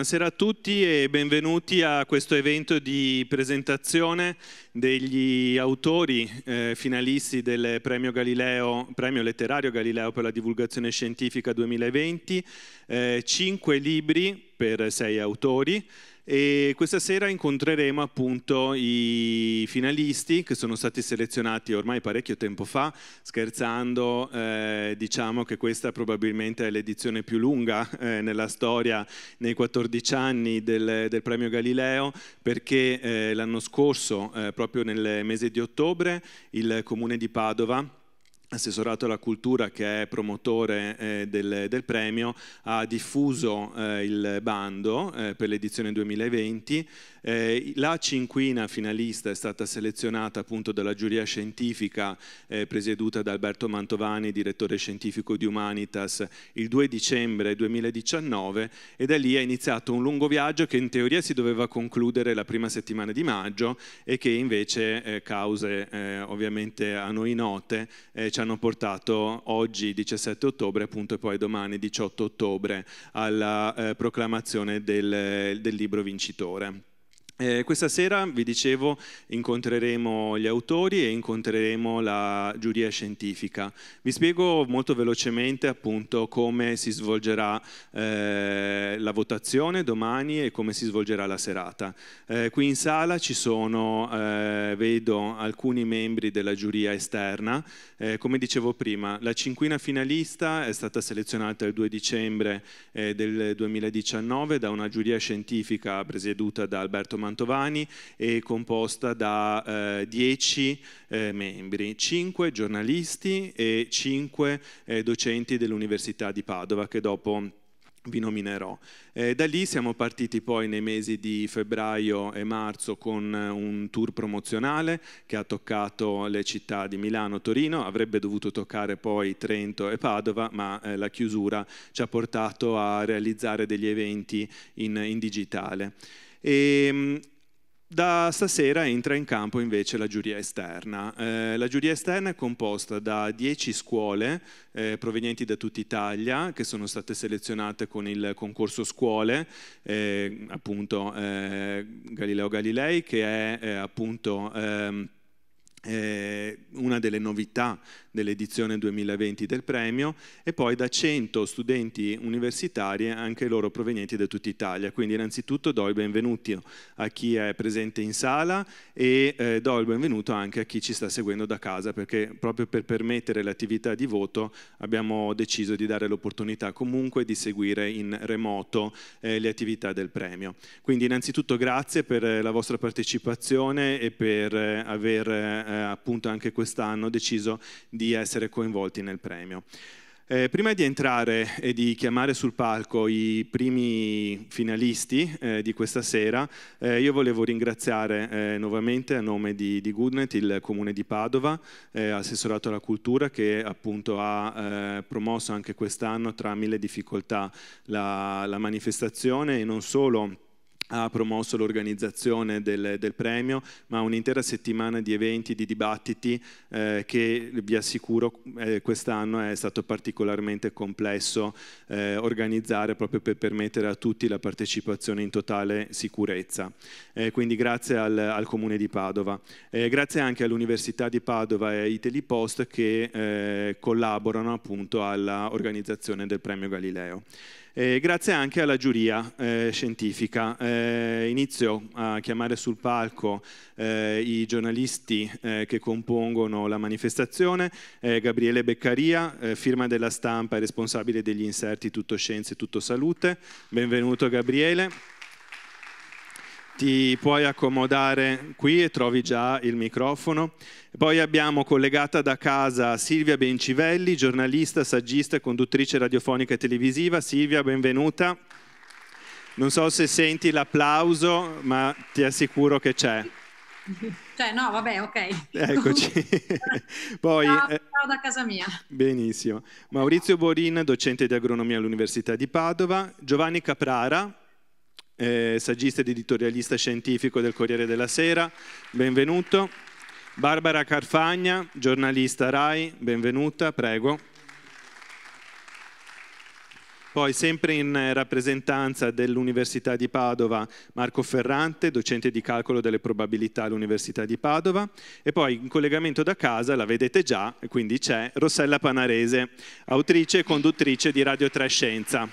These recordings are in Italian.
Buonasera a tutti e benvenuti a questo evento di presentazione degli autori eh, finalisti del premio, Galileo, premio, letterario Galileo per la divulgazione scientifica 2020, eh, cinque libri per sei autori, e questa sera incontreremo appunto i finalisti che sono stati selezionati ormai parecchio tempo fa, scherzando eh, diciamo che questa probabilmente è l'edizione più lunga eh, nella storia nei 14 anni del, del premio Galileo perché eh, l'anno scorso, eh, proprio nel mese di ottobre, il comune di Padova assessorato alla cultura che è promotore eh, del, del, premio ha diffuso eh, il bando eh, per l'edizione 2020 eh, la cinquina finalista è stata selezionata appunto dalla giuria scientifica eh, presieduta da Alberto Mantovani, direttore scientifico di Humanitas, il 2 dicembre 2019 e da lì è iniziato un lungo viaggio che in teoria si doveva concludere la prima settimana di maggio e che invece eh, cause eh, ovviamente a noi note eh, ci hanno portato oggi 17 ottobre appunto e poi domani 18 ottobre alla eh, proclamazione del, del libro vincitore. Eh, questa sera, vi dicevo, incontreremo gli autori e incontreremo la giuria scientifica. Vi spiego molto velocemente appunto come si svolgerà eh, la votazione domani e come si svolgerà la serata. Eh, qui in sala ci sono, eh, vedo, alcuni membri della giuria esterna. Eh, come dicevo prima, la cinquina finalista è stata selezionata il 2 dicembre eh, del 2019 da una giuria scientifica presieduta da Alberto Manzoni Mantovani e composta da 10 eh, eh, membri, 5 giornalisti e 5 eh, docenti dell'Università di Padova che dopo vi nominerò. Eh, da lì siamo partiti poi nei mesi di febbraio e marzo con un tour promozionale che ha toccato le città di Milano, Torino, avrebbe dovuto toccare poi Trento e Padova, ma eh, la chiusura ci ha portato a realizzare degli eventi in, in digitale. E, ehm, da stasera entra in campo invece la giuria esterna. Eh, la giuria esterna è composta da 10 scuole eh, provenienti da tutta Italia che sono state selezionate con il concorso scuole, eh, appunto eh, Galileo Galilei che è eh, appunto ehm, eh, una delle novità dell'edizione 2020 del premio e poi da 100 studenti universitari anche loro provenienti da tutta Italia. Quindi innanzitutto do il benvenuto a chi è presente in sala e eh, do il benvenuto anche a chi ci sta seguendo da casa perché proprio per permettere l'attività di voto abbiamo deciso di dare l'opportunità comunque di seguire in remoto eh, le attività del premio. Quindi innanzitutto grazie per eh, la vostra partecipazione e per eh, aver eh, appunto anche quest'anno deciso di di essere coinvolti nel premio. Eh, prima di entrare e di chiamare sul palco i primi finalisti eh, di questa sera, eh, io volevo ringraziare eh, nuovamente a nome di, di, Goodnet il Comune di Padova, eh, Assessorato alla Cultura, che appunto ha eh, promosso anche quest'anno tra mille difficoltà la, la manifestazione e non solo ha promosso l'organizzazione del, del, premio, ma un'intera settimana di eventi, di dibattiti eh, che vi assicuro eh, quest'anno è stato particolarmente complesso eh, organizzare proprio per permettere a tutti la partecipazione in totale sicurezza. Eh, quindi grazie al, al, Comune di Padova. Eh, grazie anche all'Università di Padova e a Italy Post che eh, collaborano appunto all'organizzazione del premio Galileo. Eh, grazie anche alla giuria eh, scientifica. Eh, eh, inizio a chiamare sul palco eh, i giornalisti eh, che compongono la manifestazione, eh, Gabriele Beccaria, eh, firma della stampa e responsabile degli inserti Tutto Scienze e Tutto Salute. Benvenuto Gabriele. Ti puoi accomodare qui e trovi già il microfono. Poi abbiamo collegata da casa Silvia Bencivelli, giornalista, saggista e conduttrice radiofonica e televisiva. Silvia, benvenuta. Non so se senti l'applauso, ma ti assicuro che c'è. Cioè, no, vabbè, ok. Eccoci. Poi, ciao, eh, ciao, da casa mia. Benissimo. Maurizio Borin, docente di agronomia all'Università di Padova. Giovanni Caprara, eh, saggista ed editorialista scientifico del Corriere della Sera. Benvenuto. Barbara Carfagna, giornalista RAI. Benvenuta, prego. Poi, sempre in eh, rappresentanza dell'Università di Padova, Marco Ferrante, docente di calcolo delle probabilità all'Università di Padova. E poi, in collegamento da casa, la vedete già, quindi c'è Rossella Panarese, autrice e conduttrice di Radio 3 Scienza.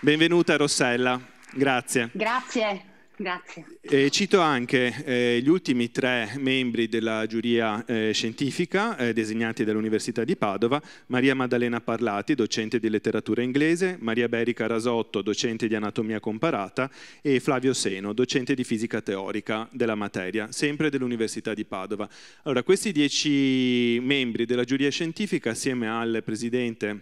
Benvenuta Rossella, grazie. Grazie. Grazie. Eh, cito anche eh, gli ultimi tre membri della giuria eh, scientifica eh, designati dall'Università di Padova, Maria Maddalena Parlati, docente di letteratura inglese, Maria Berica Rasotto, docente di anatomia comparata e Flavio Seno, docente di fisica teorica della materia, sempre dell'Università di Padova. Allora, questi dieci membri della giuria scientifica assieme al presidente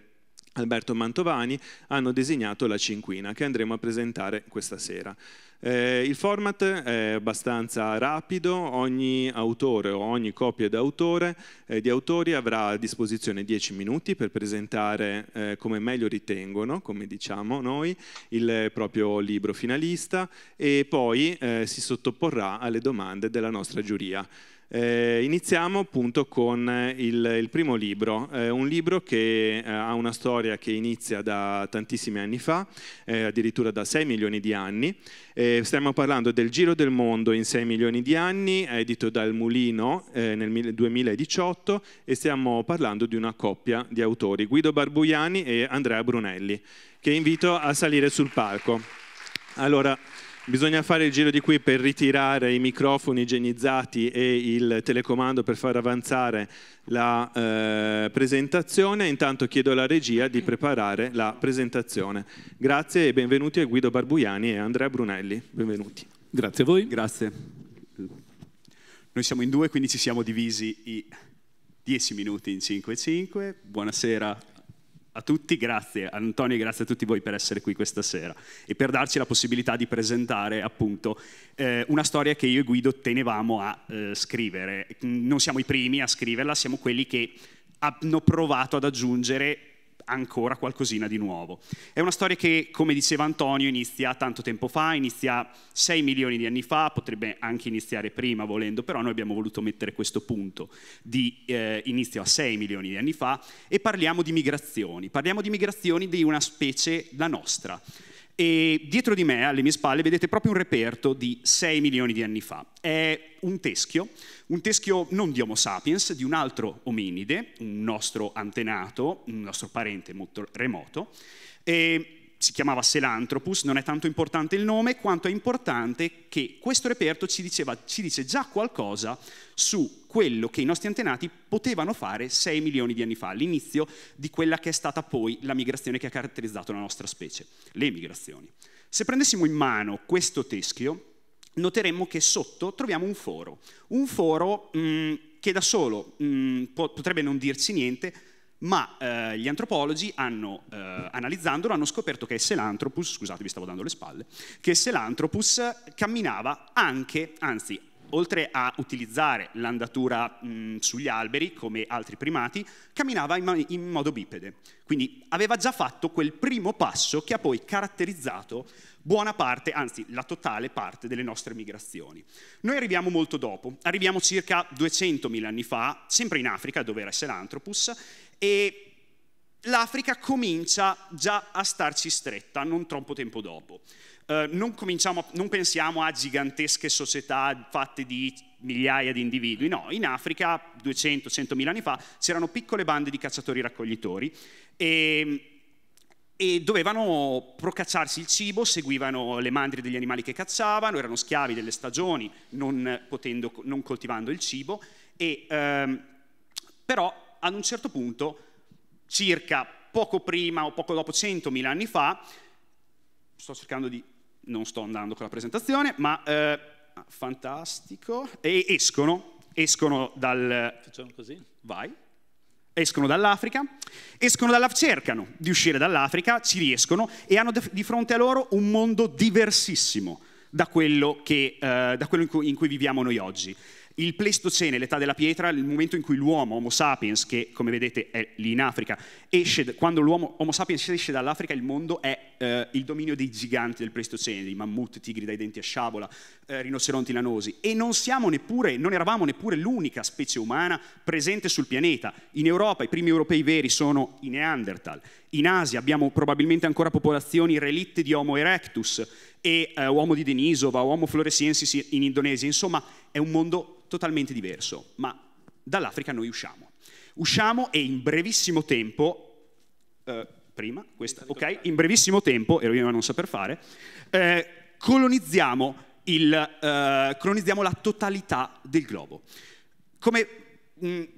Alberto Mantovani hanno designato la cinquina che andremo a presentare questa sera. Eh, il format è abbastanza rapido, ogni autore o ogni coppia eh, di autori avrà a disposizione 10 minuti per presentare eh, come meglio ritengono, come diciamo noi, il proprio libro finalista e poi eh, si sottoporrà alle domande della nostra giuria. Eh, iniziamo appunto con eh, il, il primo libro, eh, un libro che eh, ha una storia che inizia da tantissimi anni fa, eh, addirittura da 6 milioni di anni. Eh, stiamo parlando del Giro del Mondo in 6 milioni di anni, edito dal Mulino nel 2018 e stiamo parlando di una coppia di autori, Guido Barbuiani e Andrea Brunelli, che invito a salire sul palco. Allora, Bisogna fare il giro di qui per ritirare i microfoni igienizzati e il telecomando per far avanzare la eh, presentazione. Intanto chiedo alla regia di preparare la presentazione. Grazie e benvenuti a Guido Barbuiani e Andrea Brunelli. Benvenuti. Grazie a voi. Grazie. Noi siamo in due, quindi ci siamo divisi i dieci minuti in 5 e 5. Buonasera a tutti, grazie Antonio e grazie a tutti voi per essere qui questa sera e per darci la possibilità di presentare appunto eh, una storia che io e Guido tenevamo a eh, scrivere. Non siamo i primi a scriverla, siamo quelli che hanno provato ad aggiungere ancora qualcosina di nuovo. È una storia che, come diceva Antonio, inizia tanto tempo fa, inizia 6 milioni di anni fa, potrebbe anche iniziare prima volendo, però noi abbiamo voluto mettere questo punto di eh, inizio a 6 milioni di anni fa e parliamo di migrazioni, parliamo di migrazioni di una specie, la nostra. E dietro di me, alle mie spalle, vedete proprio un reperto di 6 milioni di anni fa. È un teschio, un teschio non di Homo sapiens, di un altro ominide, un nostro antenato, un nostro parente molto remoto, e si chiamava Selantropus, non è tanto importante il nome quanto è importante che questo reperto ci, diceva, ci dice già qualcosa su quello che i nostri antenati potevano fare 6 milioni di anni fa, all'inizio di quella che è stata poi la migrazione che ha caratterizzato la nostra specie, le migrazioni. Se prendessimo in mano questo teschio, noteremmo che sotto troviamo un foro, un foro mh, mm, che da solo mh, mm, potrebbe non dirci niente, ma eh, gli antropologi hanno, eh, analizzandolo hanno scoperto che Selanthropus, scusate vi stavo dando le spalle, che Selanthropus camminava anche, anzi oltre a utilizzare l'andatura mh, sugli alberi come altri primati, camminava in, in, modo bipede. Quindi aveva già fatto quel primo passo che ha poi caratterizzato buona parte, anzi la totale parte delle nostre migrazioni. Noi arriviamo molto dopo, arriviamo circa 200.000 anni fa, sempre in Africa dove era Selanthropus, e l'Africa comincia già a starci stretta non troppo tempo dopo. Eh, non, non pensiamo a gigantesche società fatte di migliaia di individui, no, in Africa 200 mila anni fa c'erano piccole bande di cacciatori-raccoglitori e e dovevano procacciarsi il cibo, seguivano le mandrie degli animali che cacciavano, erano schiavi delle stagioni, non, potendo, non coltivando il cibo, e, ehm, però ad un certo punto, circa poco prima o poco dopo 100.000 anni fa, sto cercando di, non sto andando con la presentazione, ma eh, ah, fantastico, e escono, escono dal... Facciamo così? Vai. Escono dall'Africa, escono dall'Africa, cercano di uscire dall'Africa, ci riescono e hanno di fronte a loro un mondo diversissimo da quello, che, eh, da quello in cui, in cui viviamo noi oggi. Il Pleistocene, l'età della pietra, il momento in cui l'uomo, Homo sapiens, che come vedete è lì in Africa, esce, quando l'uomo Homo sapiens esce dall'Africa, il mondo è eh, il dominio dei giganti del Pleistocene, dei mammut, tigri dai denti a sciabola, eh, rinoceronti lanosi. E non siamo neppure, non eravamo neppure l'unica specie umana presente sul pianeta. In Europa i primi europei veri sono i Neanderthal. In Asia abbiamo probabilmente ancora popolazioni relitte di Homo erectus e eh, uomo di Denisova, uomo floresiensis in Indonesia. Insomma, è un mondo totalmente diverso, ma dall'Africa noi usciamo. Usciamo e in brevissimo tempo, eh, prima, questa, ok, in brevissimo tempo, ero io a non saper fare, eh, colonizziamo, il, eh, colonizziamo la totalità del globo. Come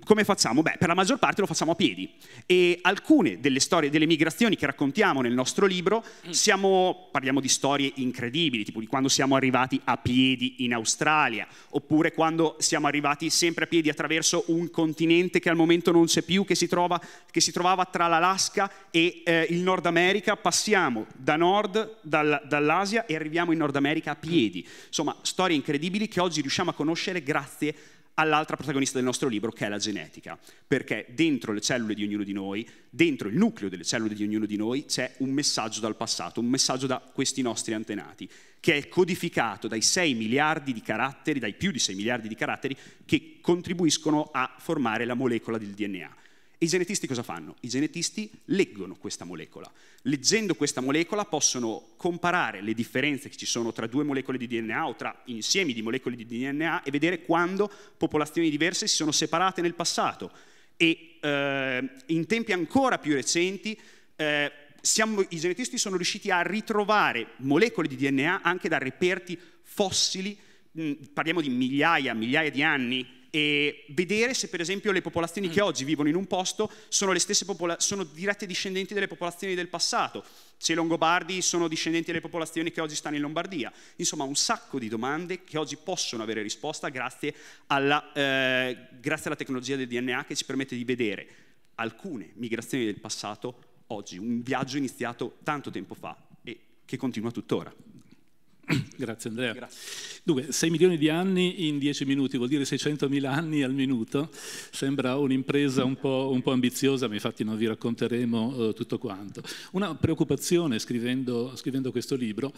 come facciamo? Beh, per la maggior parte lo facciamo a piedi e alcune delle storie delle migrazioni che raccontiamo nel nostro libro mm. siamo, parliamo di storie incredibili, tipo di quando siamo arrivati a piedi in Australia, oppure quando siamo arrivati sempre a piedi attraverso un continente che al momento non c'è più, che si, trova, che si trovava tra l'Alaska e eh, il Nord America, passiamo da nord, dal, dall'Asia e arriviamo in Nord America a piedi. Mm. Insomma, storie incredibili che oggi riusciamo a conoscere grazie a all'altra protagonista del nostro libro, che è la genetica, perché dentro le cellule di ognuno di noi, dentro il nucleo delle cellule di ognuno di noi, c'è un messaggio dal passato, un messaggio da questi nostri antenati, che è codificato dai 6 miliardi di caratteri, dai più di 6 miliardi di caratteri, che contribuiscono a formare la molecola del DNA. I genetisti cosa fanno? I genetisti leggono questa molecola. Leggendo questa molecola possono comparare le differenze che ci sono tra due molecole di DNA o tra insiemi di molecole di DNA e vedere quando popolazioni diverse si sono separate nel passato. E eh, in tempi ancora più recenti eh, siamo, i genetisti sono riusciti a ritrovare molecole di DNA anche da reperti fossili, mh, mm, parliamo di migliaia, migliaia di anni e vedere se per esempio le popolazioni che mm. oggi vivono in un posto sono, popola- sono dirette discendenti delle popolazioni del passato, se i Longobardi sono discendenti delle popolazioni che oggi stanno in Lombardia. Insomma, un sacco di domande che oggi possono avere risposta grazie alla, eh, grazie alla tecnologia del DNA che ci permette di vedere alcune migrazioni del passato oggi, un viaggio iniziato tanto tempo fa e che continua tuttora. Grazie Andrea. Grazie. Dunque, 6 milioni di anni in 10 minuti, vuol dire 600 mila anni al minuto, sembra un'impresa un, un po', ambiziosa, ma infatti non vi racconteremo eh, tutto quanto. Una preoccupazione scrivendo, scrivendo questo libro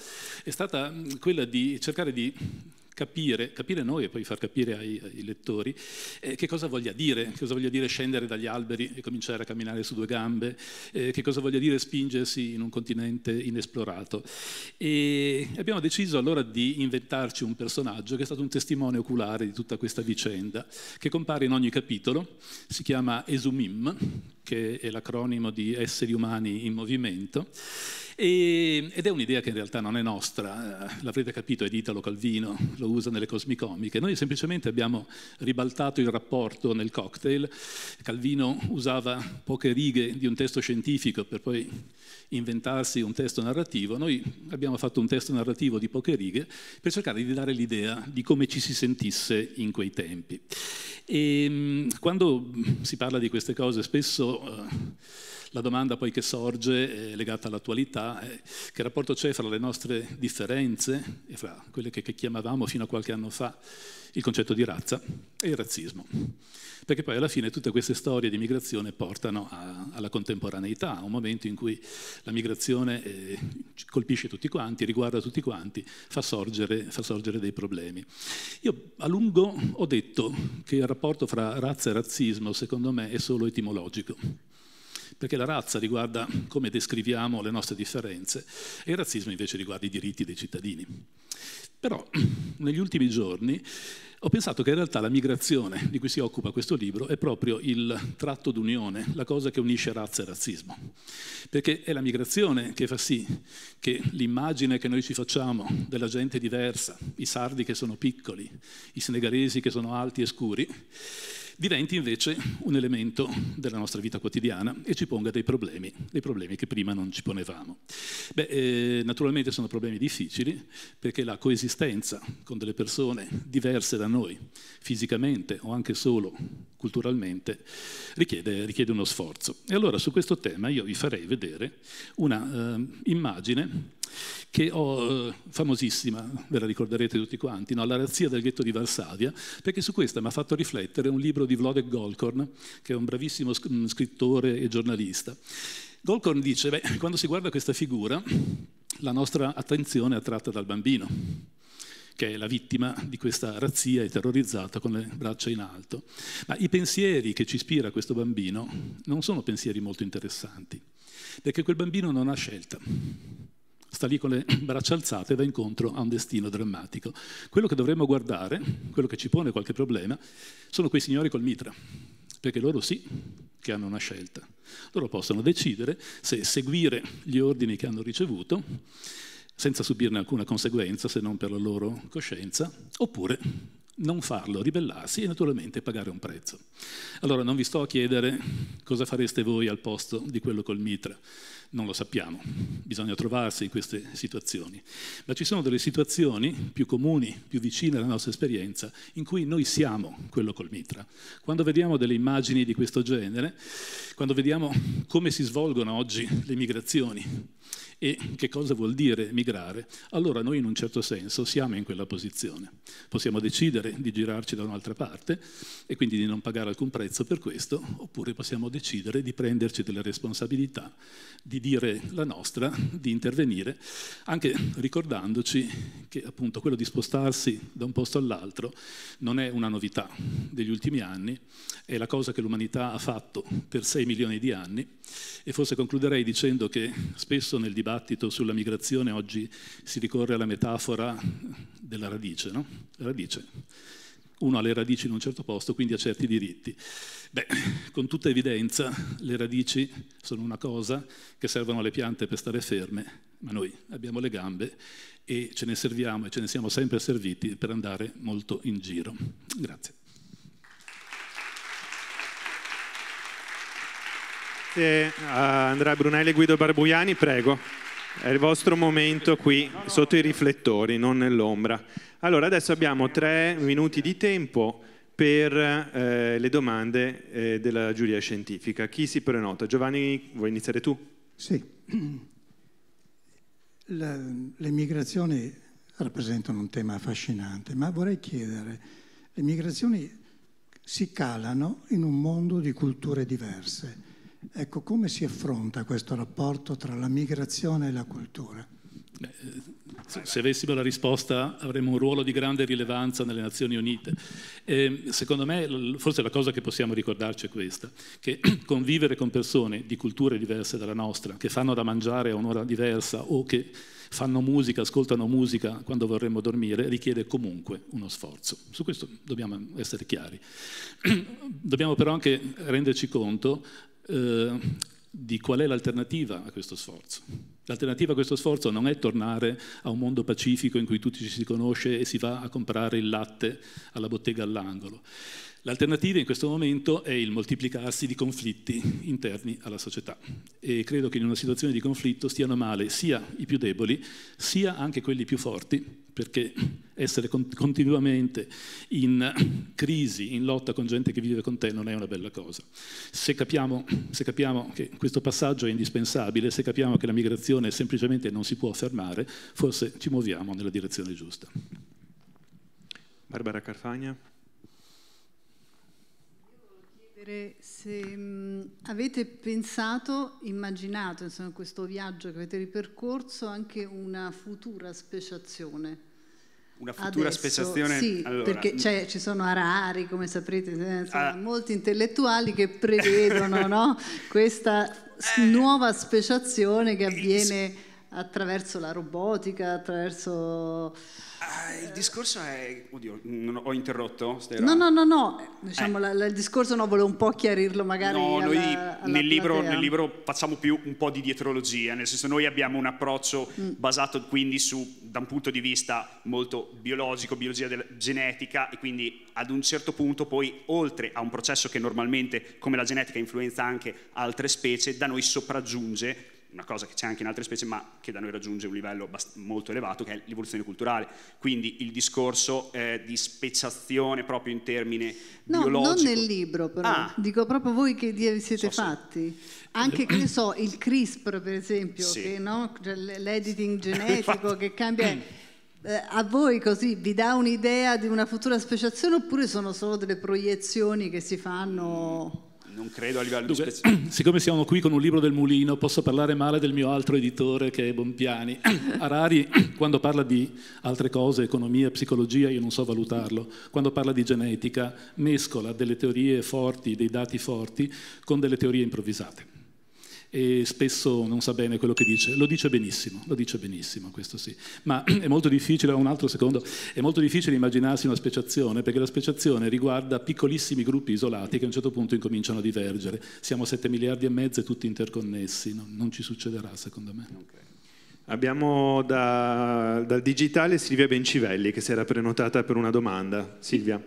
è stata mm, quella di cercare di capire, capire noi e poi far capire ai, ai lettori eh, che cosa voglia dire, che cosa voglia dire scendere dagli alberi e cominciare a camminare su due gambe, eh, che cosa voglia dire spingersi in un continente inesplorato. E abbiamo deciso allora di inventarci un personaggio che è stato un testimone oculare di tutta questa vicenda, che compare in ogni capitolo, si chiama Esumim, che è l'acronimo di Esseri Umani in Movimento, e, ed è un'idea che in realtà non è nostra, eh, l'avrete capito, è di Italo Calvino, lo usa nelle cosmicomiche. Noi semplicemente abbiamo ribaltato il rapporto nel cocktail. Calvino usava poche righe di un testo scientifico per poi inventarsi un testo narrativo. Noi abbiamo fatto un testo narrativo di poche righe per cercare di dare l'idea di come ci si sentisse in quei tempi. E ehm, quando si parla di queste cose spesso... Eh, la domanda poi che sorge, eh, legata all'attualità, è che rapporto c'è fra le nostre differenze e fra quelle che, che chiamavamo fino a qualche anno fa il concetto di razza e il razzismo. Perché poi alla fine tutte queste storie di migrazione portano a, alla contemporaneità, a un momento in cui la migrazione eh, colpisce tutti quanti, riguarda tutti quanti, fa sorgere, fa sorgere dei problemi. Io a lungo ho detto che il rapporto fra razza e razzismo secondo me è solo etimologico perché la razza riguarda come descriviamo le nostre differenze e il razzismo invece riguarda i diritti dei cittadini. Però negli ultimi giorni ho pensato che in realtà la migrazione di cui si occupa questo libro è proprio il tratto d'unione, la cosa che unisce razza e razzismo. Perché è la migrazione che fa sì che l'immagine che noi ci facciamo della gente diversa, i sardi che sono piccoli, i senegalesi che sono alti e scuri, diventi invece un elemento della nostra vita quotidiana e ci ponga dei problemi, dei problemi che prima non ci ponevamo. Beh, eh, naturalmente sono problemi difficili perché la coesistenza con delle persone diverse da noi, fisicamente o anche solo culturalmente, richiede, richiede uno sforzo. E allora su questo tema io vi farei vedere una eh, immagine che ho, eh, famosissima, ve la ricorderete tutti quanti, no? La razzia del ghetto di Varsavia, perché su questa mi ha fatto riflettere un libro di Vlodek Golkorn, che è un bravissimo mm, scrittore e giornalista. Golkorn dice, beh, quando si guarda questa figura, la nostra attenzione è attratta dal bambino che è la vittima di questa razzia e terrorizzata con le braccia in alto. Ma i pensieri che ci ispira questo bambino non sono pensieri molto interessanti, perché quel bambino non ha scelta sta lì con le braccia alzate e va incontro a un destino drammatico. Quello che dovremmo guardare, quello che ci pone qualche problema, sono quei signori col mitra, perché loro sì che hanno una scelta. Loro possono decidere se seguire gli ordini che hanno ricevuto senza subirne alcuna conseguenza se non per la loro coscienza, oppure non farlo, ribellarsi e naturalmente pagare un prezzo. Allora non vi sto a chiedere cosa fareste voi al posto di quello col mitra, non lo sappiamo, bisogna trovarsi in queste situazioni, ma ci sono delle situazioni più comuni, più vicine alla nostra esperienza, in cui noi siamo quello col mitra. Quando vediamo delle immagini di questo genere, quando vediamo come si svolgono oggi le migrazioni, e che cosa vuol dire migrare? Allora noi in un certo senso siamo in quella posizione. Possiamo decidere di girarci da un'altra parte e quindi di non pagare alcun prezzo per questo, oppure possiamo decidere di prenderci delle responsabilità, di dire la nostra, di intervenire, anche ricordandoci che appunto quello di spostarsi da un posto all'altro non è una novità degli ultimi anni, è la cosa che l'umanità ha fatto per 6 milioni di anni e forse concluderei dicendo che spesso nel dibattito sulla migrazione oggi si ricorre alla metafora della radice, no? radice. Uno ha le radici in un certo posto, quindi ha certi diritti. Beh, con tutta evidenza le radici sono una cosa che servono alle piante per stare ferme, ma noi abbiamo le gambe e ce ne serviamo e ce ne siamo sempre serviti per andare molto in giro. Grazie. Grazie a Andrea Brunelli e Guido Barbuiani, prego. È il vostro momento qui, sotto i riflettori, non nell'ombra. Allora, adesso abbiamo tre minuti di tempo per eh, le domande eh, della giuria scientifica. Chi si prenota? Giovanni, vuoi iniziare tu? Sì. La, le migrazioni rappresentano un tema affascinante, ma vorrei chiedere, le migrazioni si calano in un mondo di culture diverse Ecco, come si affronta questo rapporto tra la migrazione e la cultura? Beh, se avessimo la risposta avremmo un ruolo di grande rilevanza nelle Nazioni Unite. E, secondo me, forse la cosa che possiamo ricordarci è questa, che convivere con persone di culture diverse dalla nostra, che fanno da mangiare a un'ora diversa o che fanno musica, ascoltano musica quando vorremmo dormire, richiede comunque uno sforzo. Su questo dobbiamo essere chiari. dobbiamo però anche renderci conto eh, di qual è l'alternativa a questo sforzo. L'alternativa a questo sforzo non è tornare a un mondo pacifico in cui tutti ci si conosce e si va a comprare il latte alla bottega all'angolo. L'alternativa in questo momento è il moltiplicarsi di conflitti interni alla società e credo che in una situazione di conflitto stiano male sia i più deboli sia anche quelli più forti perché essere continuamente in crisi, in lotta con gente che vive con te non è una bella cosa. Se capiamo, se capiamo che questo passaggio è indispensabile, se capiamo che la migrazione semplicemente non si può fermare, forse ci muoviamo nella direzione giusta. Barbara Carfagna chiedere se mh, avete pensato, immaginato insomma, questo viaggio che avete ripercorso anche una futura speciazione. Una futura Adesso, speciazione? Sì, allora, perché cioè, ci sono arari, come saprete, eh, insomma, ah, molti intellettuali che prevedono no, questa eh, nuova speciazione che eh, avviene attraverso la robotica, attraverso eh, il discorso è... Oddio, non ho interrotto? Stella? No, no, no, no. Diciamo, eh. la, la, il discorso no, volevo un po' chiarirlo magari. No, alla, noi alla nel, libro, nel, libro, facciamo più un po' di dietrologia, nel senso noi abbiamo un approccio mm. basato quindi su, da un punto di vista molto biologico, biologia della, genetica e quindi ad un certo punto poi oltre a un processo che normalmente come la genetica influenza anche altre specie, da noi sopraggiunge una cosa che c'è anche in altre specie ma che da noi raggiunge un livello molto elevato che è l'evoluzione culturale, quindi il discorso eh, di speciazione proprio in termine no, biologico. non nel libro però, ah. dico proprio voi che vi siete so, fatti, sì. anche che so il CRISPR per esempio, sì. no? Cioè, l'editing genetico che cambia... Eh, a voi così vi dà un'idea di una futura speciazione oppure sono solo delle proiezioni che si fanno? non credo a livello Dunque, di specifico. Siccome siamo qui con un libro del mulino, posso parlare male del mio altro editore che è Bompiani. Arari, quando parla di altre cose, economia, psicologia, io non so valutarlo, quando parla di genetica, mescola delle teorie forti, dei dati forti, con delle teorie improvvisate e spesso non sa bene quello che dice. Lo dice benissimo, lo dice benissimo, questo sì. Ma è molto difficile, un altro secondo, è molto difficile immaginarsi una speciazione, perché la speciazione riguarda piccolissimi gruppi isolati che a un certo punto incominciano a divergere. Siamo 7 miliardi e mezzo e tutti interconnessi, no, non ci succederà secondo me. Okay. Abbiamo da, dal digitale Silvia Bencivelli che si era prenotata per una domanda. Silvia.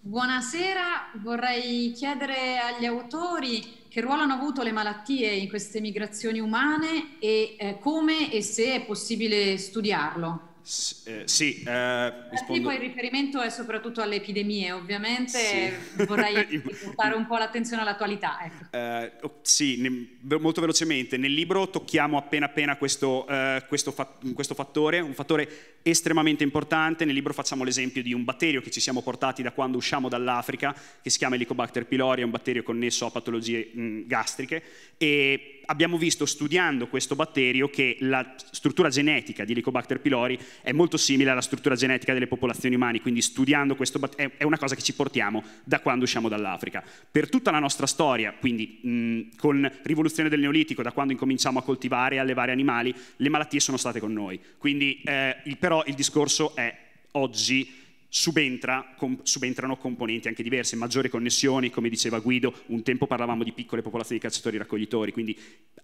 Buonasera, vorrei chiedere agli autori che ruolo hanno avuto le malattie in queste migrazioni umane e eh, come e se è possibile studiarlo? S- eh, sì, eh, rispondo... il riferimento è soprattutto alle epidemie, ovviamente sì. vorrei portare un po' l'attenzione all'attualità. Ecco. Eh, oh, sì, ne- molto velocemente, nel libro tocchiamo appena appena questo, eh, questo, fa- questo, fattore, un fattore estremamente importante, nel libro facciamo l'esempio di un batterio che ci siamo portati da quando usciamo dall'Africa, che si chiama Helicobacter pylori, è un batterio connesso a patologie mh, gastriche e abbiamo visto studiando questo batterio che la struttura genetica di Helicobacter pylori è molto simile alla struttura genetica delle popolazioni umane, quindi studiando questo batterio è una cosa che ci portiamo da quando usciamo dall'Africa. Per tutta la nostra storia, quindi mh, con rivoluzione del Neolitico, da quando incominciamo a coltivare e allevare animali, le malattie sono state con noi. Quindi eh, il, però il discorso è oggi Subentra, com, subentrano componenti anche diverse, maggiori connessioni, come diceva Guido, un tempo parlavamo di piccole popolazioni di cacciatori e raccoglitori, quindi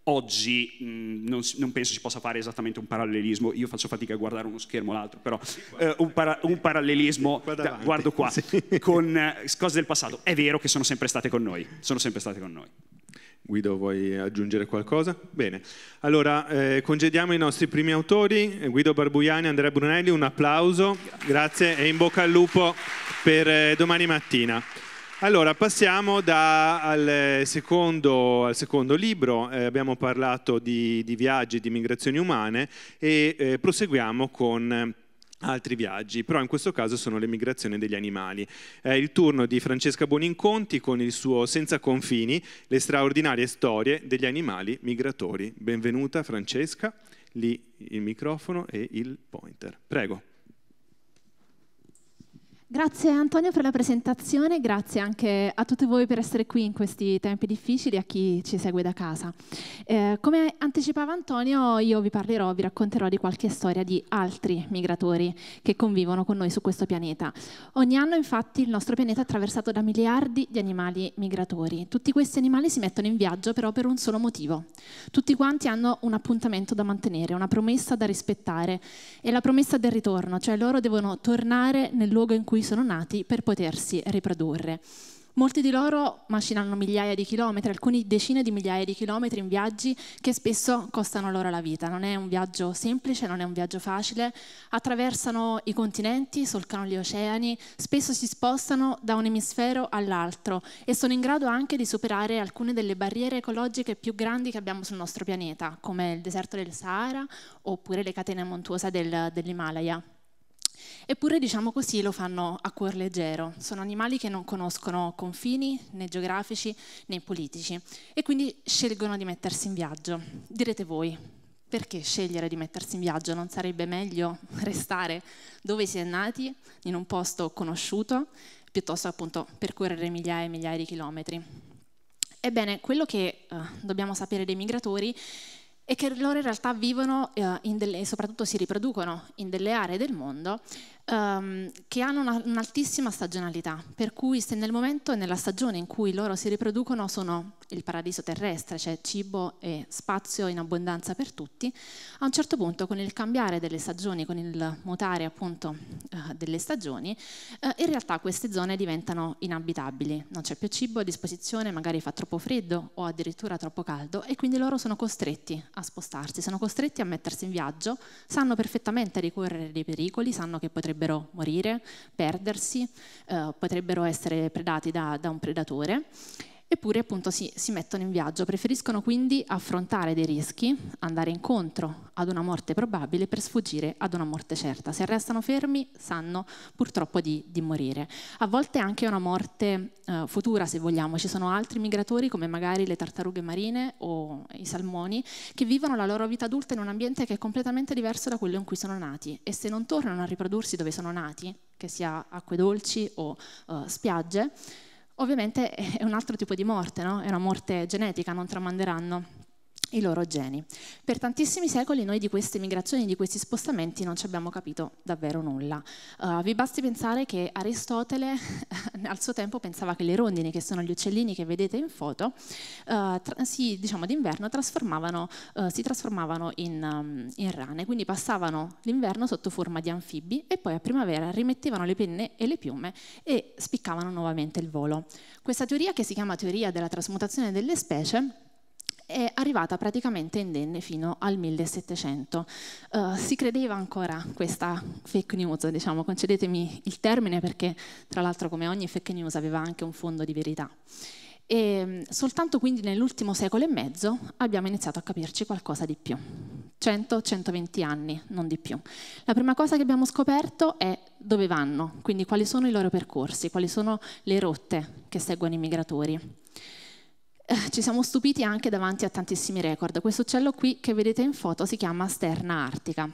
oggi mh, non, non, penso si possa fare esattamente un parallelismo, io faccio fatica a guardare uno schermo o l'altro, però eh, un, para, un, parallelismo, qua da, guardo qua, sì. con eh, cose del passato, è vero che sono sempre state con noi, sono sempre state con noi. Guido, vuoi aggiungere qualcosa? Bene, allora eh, congediamo i nostri primi autori, Guido Barbuiani e Andrea Brunelli, un applauso, grazie e in bocca al lupo per eh, domani mattina. Allora, passiamo da, al, eh, secondo, al, secondo, libro, eh, abbiamo parlato di, di, viaggi, di migrazioni umane e eh, proseguiamo con altri viaggi, però in questo caso sono le migrazioni degli animali. È il turno di Francesca Boninconti con il suo Senza confini, le straordinarie storie degli animali migratori. Benvenuta Francesca, lì il microfono e il pointer. Prego. Grazie Antonio per la presentazione, grazie anche a tutti voi per essere qui in questi tempi difficili e a chi ci segue da casa. Eh, come anticipava Antonio, io vi parlerò, vi racconterò di qualche storia di altri migratori che convivono con noi su questo pianeta. Ogni anno infatti il nostro pianeta è attraversato da miliardi di animali migratori. Tutti questi animali si mettono in viaggio però per un solo motivo. Tutti quanti hanno un appuntamento da mantenere, una promessa da rispettare e la promessa del ritorno, cioè loro devono tornare nel luogo in cui sono nati per potersi riprodurre. Molti di loro macinano migliaia di chilometri, alcuni decine di migliaia di chilometri in viaggi che spesso costano loro la vita. Non è un viaggio semplice, non è un viaggio facile. Attraversano i continenti, solcano gli oceani, spesso si spostano da un emisfero all'altro e sono in grado anche di superare alcune delle barriere ecologiche più grandi che abbiamo sul nostro pianeta, come il deserto del Sahara oppure le catene montuose del, dell'Himalaya. Eppure, diciamo così, lo fanno a cuor leggero. Sono animali che non conoscono confini né geografici né politici e quindi scelgono di mettersi in viaggio. Direte voi, perché scegliere di mettersi in viaggio? Non sarebbe meglio restare dove si è nati, in un posto conosciuto, piuttosto appunto percorrere migliaia e migliaia di chilometri? Ebbene, quello che eh, dobbiamo sapere dei migratori è che loro in realtà vivono eh, delle, e soprattutto si riproducono in delle aree del mondo um, che hanno una, un'altissima stagionalità, per cui se nel momento e nella stagione in cui loro si riproducono sono il paradiso terrestre, cioè cibo e spazio in abbondanza per tutti, a un certo punto con il cambiare delle stagioni, con il mutare appunto eh, delle stagioni, eh, in realtà queste zone diventano inabitabili, non c'è più cibo a disposizione, magari fa troppo freddo o addirittura troppo caldo e quindi loro sono costretti a spostarsi, sono costretti a mettersi in viaggio, sanno perfettamente ricorrere dei pericoli, sanno che potrebbero potrebbero morire, perdersi, eh, potrebbero essere predati da, da un predatore eppure appunto si, si mettono in viaggio, preferiscono quindi affrontare dei rischi, andare incontro ad una morte probabile per sfuggire ad una morte certa. Se restano fermi sanno purtroppo di, di morire. A volte anche una morte eh, futura se vogliamo, ci sono altri migratori come magari le tartarughe marine o i salmoni che vivono la loro vita adulta in un ambiente che è completamente diverso da quello in cui sono nati e se non tornano a riprodursi dove sono nati, che sia acque dolci o eh, spiagge, Ovviamente è un altro tipo di morte, no? è una morte genetica, non tramanderanno i loro geni. Per tantissimi secoli noi di queste migrazioni, di questi spostamenti non ci abbiamo capito davvero nulla. Uh, vi basti pensare che Aristotele al suo tempo pensava che le rondini, che sono gli uccellini che vedete in foto, uh, si, diciamo d'inverno trasformavano, uh, si trasformavano in, um, in rane, quindi passavano l'inverno sotto forma di anfibi e poi a primavera rimettevano le penne e le piume e spiccavano nuovamente il volo. Questa teoria che si chiama teoria della trasmutazione delle specie è arrivata praticamente indenne fino al 1700. Uh, eh, si credeva ancora questa fake news, diciamo, concedetemi il termine perché tra l'altro come ogni fake news aveva anche un fondo di verità. E mm, soltanto quindi nell'ultimo secolo e mezzo abbiamo iniziato a capirci qualcosa di più. 100-120 anni, non di più. La prima cosa che abbiamo scoperto è dove vanno, quindi quali sono i loro percorsi, quali sono le rotte che seguono i migratori. Eh, ci siamo stupiti anche davanti a tantissimi record. Questo uccello qui che vedete in foto si chiama Sterna Artica.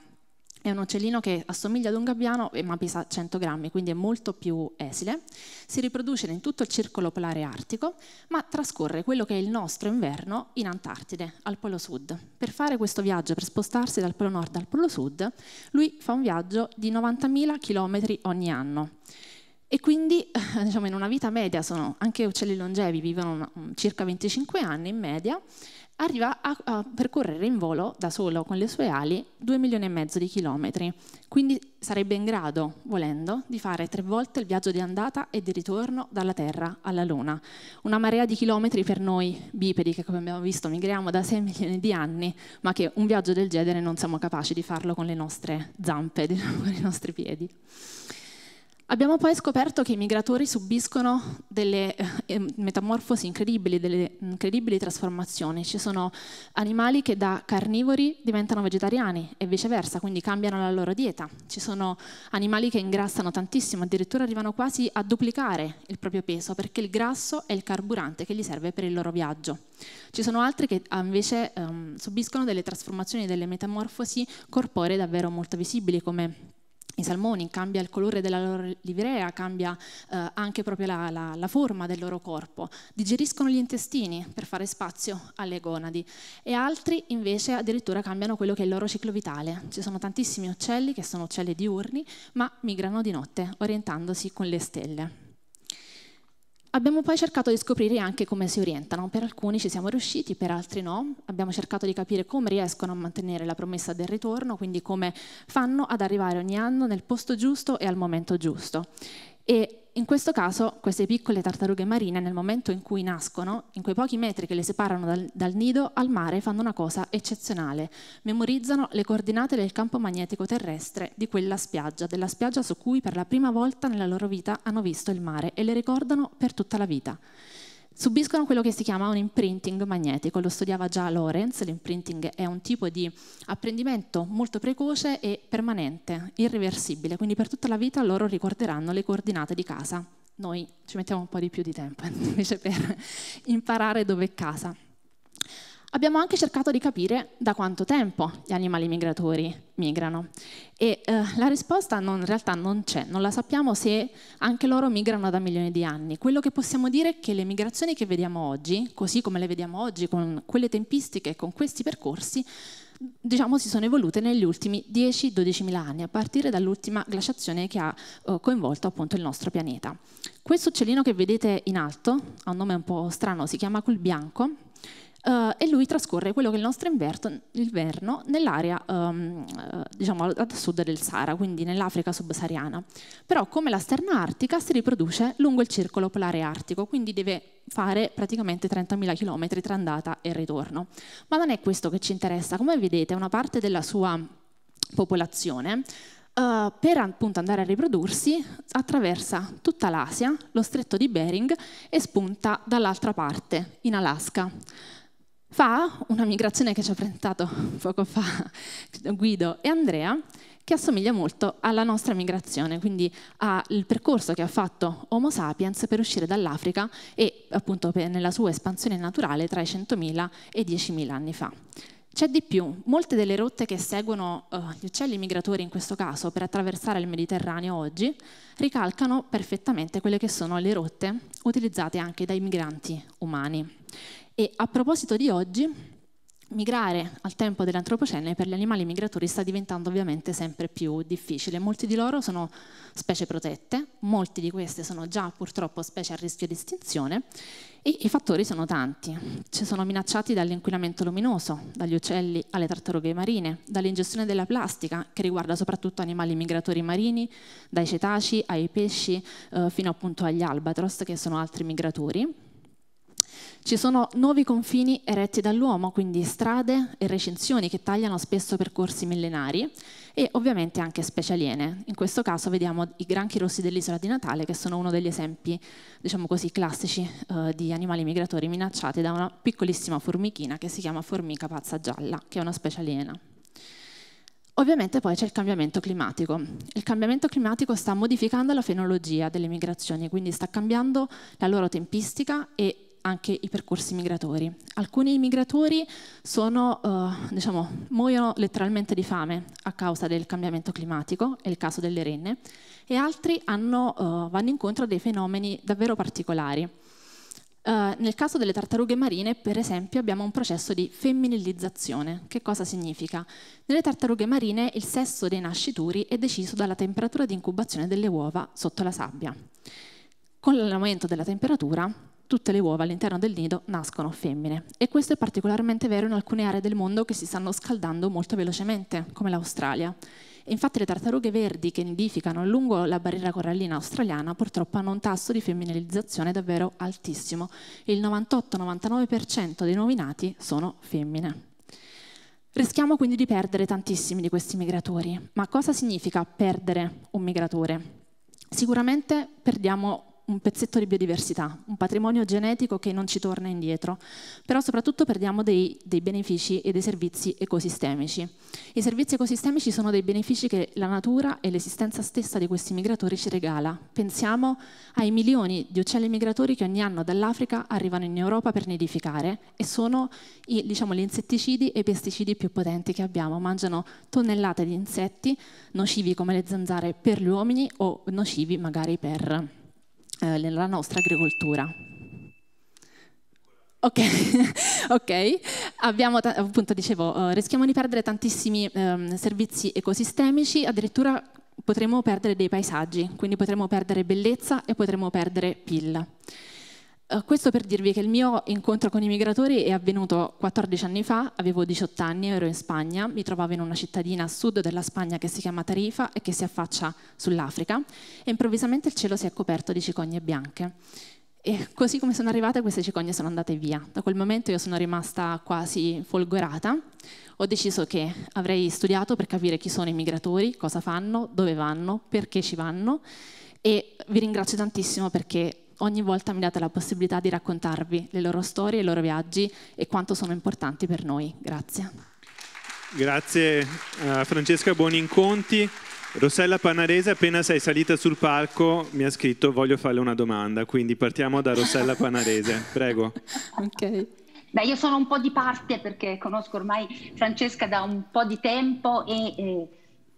È un uccellino che assomiglia ad un gabbiano eh, ma pesa 100 grammi, quindi è molto più esile. Si riproduce in tutto il circolo polare artico, ma trascorre quello che è il nostro inverno in Antartide, al Polo Sud. Per fare questo viaggio, per spostarsi dal Polo Nord al Polo Sud, lui fa un viaggio di 90.000 km ogni anno. E quindi diciamo, in una vita media sono anche uccelli longevi, vivono una, circa 25 anni in media, arriva a, a, percorrere in volo da solo con le sue ali 2 milioni e mezzo di chilometri. Quindi sarebbe in grado, volendo, di fare tre volte il viaggio di andata e di ritorno dalla Terra alla Luna. Una marea di chilometri per noi bipedi che come abbiamo visto migriamo da 6 milioni di anni, ma che un viaggio del genere non siamo capaci di farlo con le nostre zampe, con i nostri piedi. Abbiamo poi scoperto che i migratori subiscono delle eh, metamorfosi incredibili, delle incredibili trasformazioni. Ci sono animali che da carnivori diventano vegetariani e viceversa, quindi cambiano la loro dieta. Ci sono animali che ingrassano tantissimo, addirittura arrivano quasi a duplicare il proprio peso perché il grasso è il carburante che gli serve per il loro viaggio. Ci sono altri che ah, invece ehm, subiscono delle trasformazioni, delle metamorfosi corporee davvero molto visibili come i salmoni, cambia il colore della loro livrea, cambia eh, anche proprio la, la, la, forma del loro corpo, digeriscono gli intestini per fare spazio alle gonadi e altri invece addirittura cambiano quello che è il loro ciclo vitale. Ci sono tantissimi uccelli che sono uccelli diurni ma migrano di notte orientandosi con le stelle. Abbiamo poi cercato di scoprire anche come si orientano, per alcuni ci siamo riusciti, per altri no, abbiamo cercato di capire come riescono a mantenere la promessa del ritorno, quindi come fanno ad arrivare ogni anno nel posto giusto e al momento giusto. E in questo caso queste piccole tartarughe marine nel momento in cui nascono, in quei pochi metri che le separano dal, dal nido al mare, fanno una cosa eccezionale, memorizzano le coordinate del campo magnetico terrestre di quella spiaggia, della spiaggia su cui per la prima volta nella loro vita hanno visto il mare e le ricordano per tutta la vita subiscono quello che si chiama un imprinting magnetico, lo studiava già Lorenz, l'imprinting è un tipo di apprendimento molto precoce e permanente, irreversibile, quindi per tutta la vita loro ricorderanno le coordinate di casa. Noi ci mettiamo un po' di più di tempo invece per imparare dove è casa. Abbiamo anche cercato di capire da quanto tempo gli animali migratori migrano e eh, la risposta non, in realtà non c'è, non la sappiamo se anche loro migrano da milioni di anni. Quello che possiamo dire è che le migrazioni che vediamo oggi, così come le vediamo oggi con quelle tempistiche e con questi percorsi, diciamo, si sono evolute negli ultimi 10-12 mila anni, a partire dall'ultima glaciazione che ha eh, coinvolto appunto il nostro pianeta. Questo uccellino che vedete in alto, ha un nome un po' strano, si chiama col bianco, Uh, e lui trascorre quello che è il nostro inverno, inverno nell'area um, uh, diciamo a sud del Sahara, quindi nell'Africa subsahariana. Però come la sterna artica si riproduce lungo il circolo polare artico, quindi deve fare praticamente 30.000 km tra andata e ritorno. Ma non è questo che ci interessa, come vedete una parte della sua popolazione Uh, per appunto andare a riprodursi attraversa tutta l'Asia, lo stretto di Bering e spunta dall'altra parte, in Alaska fa una migrazione che ci ha presentato poco fa Guido e Andrea, che assomiglia molto alla nostra migrazione, quindi al percorso che ha fatto Homo sapiens per uscire dall'Africa e appunto nella sua espansione naturale tra i 100.000 e i 10.000 anni fa. C'è di più, molte delle rotte che seguono uh, gli uccelli migratori in questo caso per attraversare il Mediterraneo oggi ricalcano perfettamente quelle che sono le rotte utilizzate anche dai migranti umani. E a proposito di oggi, migrare al tempo dell'antropocene per gli animali migratori sta diventando ovviamente sempre più difficile. Molti di loro sono specie protette, molti di queste sono già purtroppo specie a rischio di estinzione e i fattori sono tanti. Ci sono minacciati dall'inquinamento luminoso, dagli uccelli alle tartarughe marine, dall'ingestione della plastica che riguarda soprattutto animali migratori marini, dai cetaci ai pesci eh, fino appunto agli albatros che sono altri migratori ci sono nuovi confini eretti dall'uomo, quindi strade e recinzioni che tagliano spesso percorsi millenari e ovviamente anche specie aliene. In questo caso vediamo i granchi rossi dell'isola di Natale che sono uno degli esempi, diciamo così, classici eh, di animali migratori minacciati da una piccolissima formichina che si chiama formica pazza gialla, che è una specie aliena. Ovviamente poi c'è il cambiamento climatico. Il cambiamento climatico sta modificando la fenologia delle migrazioni, quindi sta cambiando la loro tempistica e anche i percorsi migratori. Alcuni migratori sono, eh, diciamo, muoiono letteralmente di fame a causa del cambiamento climatico, è il caso delle renne, e altri hanno, eh, vanno incontro a dei fenomeni davvero particolari. Uh, nel caso delle tartarughe marine, per esempio, abbiamo un processo di femminilizzazione. Che cosa significa? Nelle tartarughe marine il sesso dei nascituri è deciso dalla temperatura di incubazione delle uova sotto la sabbia. Con l'aumento della temperatura tutte le uova all'interno del nido nascono femmine. E questo è particolarmente vero in alcune aree del mondo che si stanno scaldando molto velocemente, come l'Australia. infatti le tartarughe verdi che nidificano lungo la barriera corallina australiana purtroppo hanno un tasso di femminilizzazione davvero altissimo. Il 98-99% dei nuovi nati sono femmine. Rischiamo quindi di perdere tantissimi di questi migratori. Ma cosa significa perdere un migratore? Sicuramente perdiamo un pezzetto di biodiversità, un patrimonio genetico che non ci torna indietro, però soprattutto perdiamo dei, dei, benefici e dei servizi ecosistemici. I servizi ecosistemici sono dei benefici che la natura e l'esistenza stessa di questi migratori ci regala. Pensiamo ai milioni di uccelli migratori che ogni anno dall'Africa arrivano in Europa per nidificare e sono i, diciamo, gli insetticidi e i pesticidi più potenti che abbiamo. Mangiano tonnellate di insetti nocivi come le zanzare per gli uomini o nocivi magari per eh, nella nostra agricoltura. Ok, okay. abbiamo, appunto dicevo, eh, rischiamo di perdere tantissimi eh, servizi ecosistemici, addirittura potremmo perdere dei paesaggi, quindi potremmo perdere bellezza e potremmo perdere PIL. Eh, questo per dirvi che il mio incontro con i migratori è avvenuto 14 anni fa, avevo 18 anni, ero in Spagna, mi trovavo in una cittadina a sud della Spagna che si chiama Tarifa e che si affaccia sull'Africa e improvvisamente il cielo si è coperto di cicogne bianche. E così come sono arrivate queste cicogne sono andate via. Da quel momento io sono rimasta quasi folgorata, ho deciso che avrei studiato per capire chi sono i migratori, cosa fanno, dove vanno, perché ci vanno e vi ringrazio tantissimo perché ogni volta mi date la possibilità di raccontarvi le loro storie, i loro viaggi e quanto sono importanti per noi. Grazie. Grazie a eh, Francesca Buoninconti. Rossella Panarese, appena sei salita sul palco, mi ha scritto voglio farle una domanda, quindi partiamo da Rossella Panarese, prego. Ok. Beh, io sono un po' di parte perché conosco ormai Francesca da un po' di tempo e... Eh,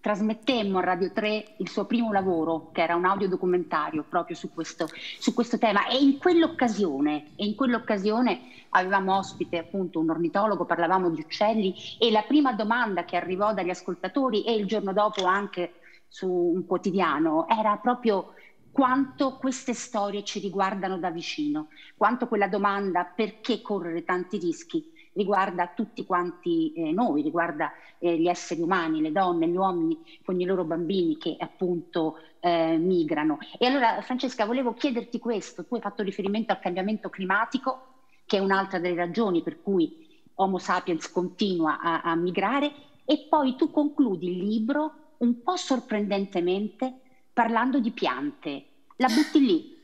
trasmettemmo a Radio 3 il suo primo lavoro, che era un audiodocumentario proprio su questo, su questo tema. E in quell'occasione, e in quell'occasione avevamo ospite appunto un ornitologo, parlavamo di uccelli e la prima domanda che arrivò dagli ascoltatori e il giorno dopo anche su un quotidiano era proprio quanto queste storie ci riguardano da vicino, quanto quella domanda perché correre tanti rischi riguarda tutti quanti eh, noi, riguarda eh, gli esseri umani, le donne, gli uomini con i loro bambini che appunto eh, migrano. E allora Francesca volevo chiederti questo, tu hai fatto riferimento al cambiamento climatico, che è un'altra delle ragioni per cui Homo sapiens continua a, a migrare, e poi tu concludi il libro un po' sorprendentemente parlando di piante. La butti lì.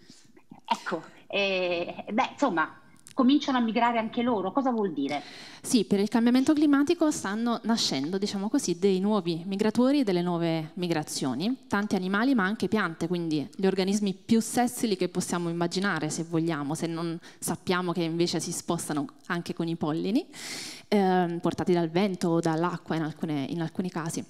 Ecco, eh, beh, insomma, cominciano a migrare anche loro. Cosa vuol dire? Sì, per il cambiamento climatico stanno nascendo, diciamo così, dei nuovi migratori e delle nuove migrazioni, tanti animali ma anche piante, quindi gli organismi più sessili che possiamo immaginare se vogliamo, se non sappiamo che invece si spostano anche con i pollini, eh, portati dal vento o dall'acqua in, in alcuni casi.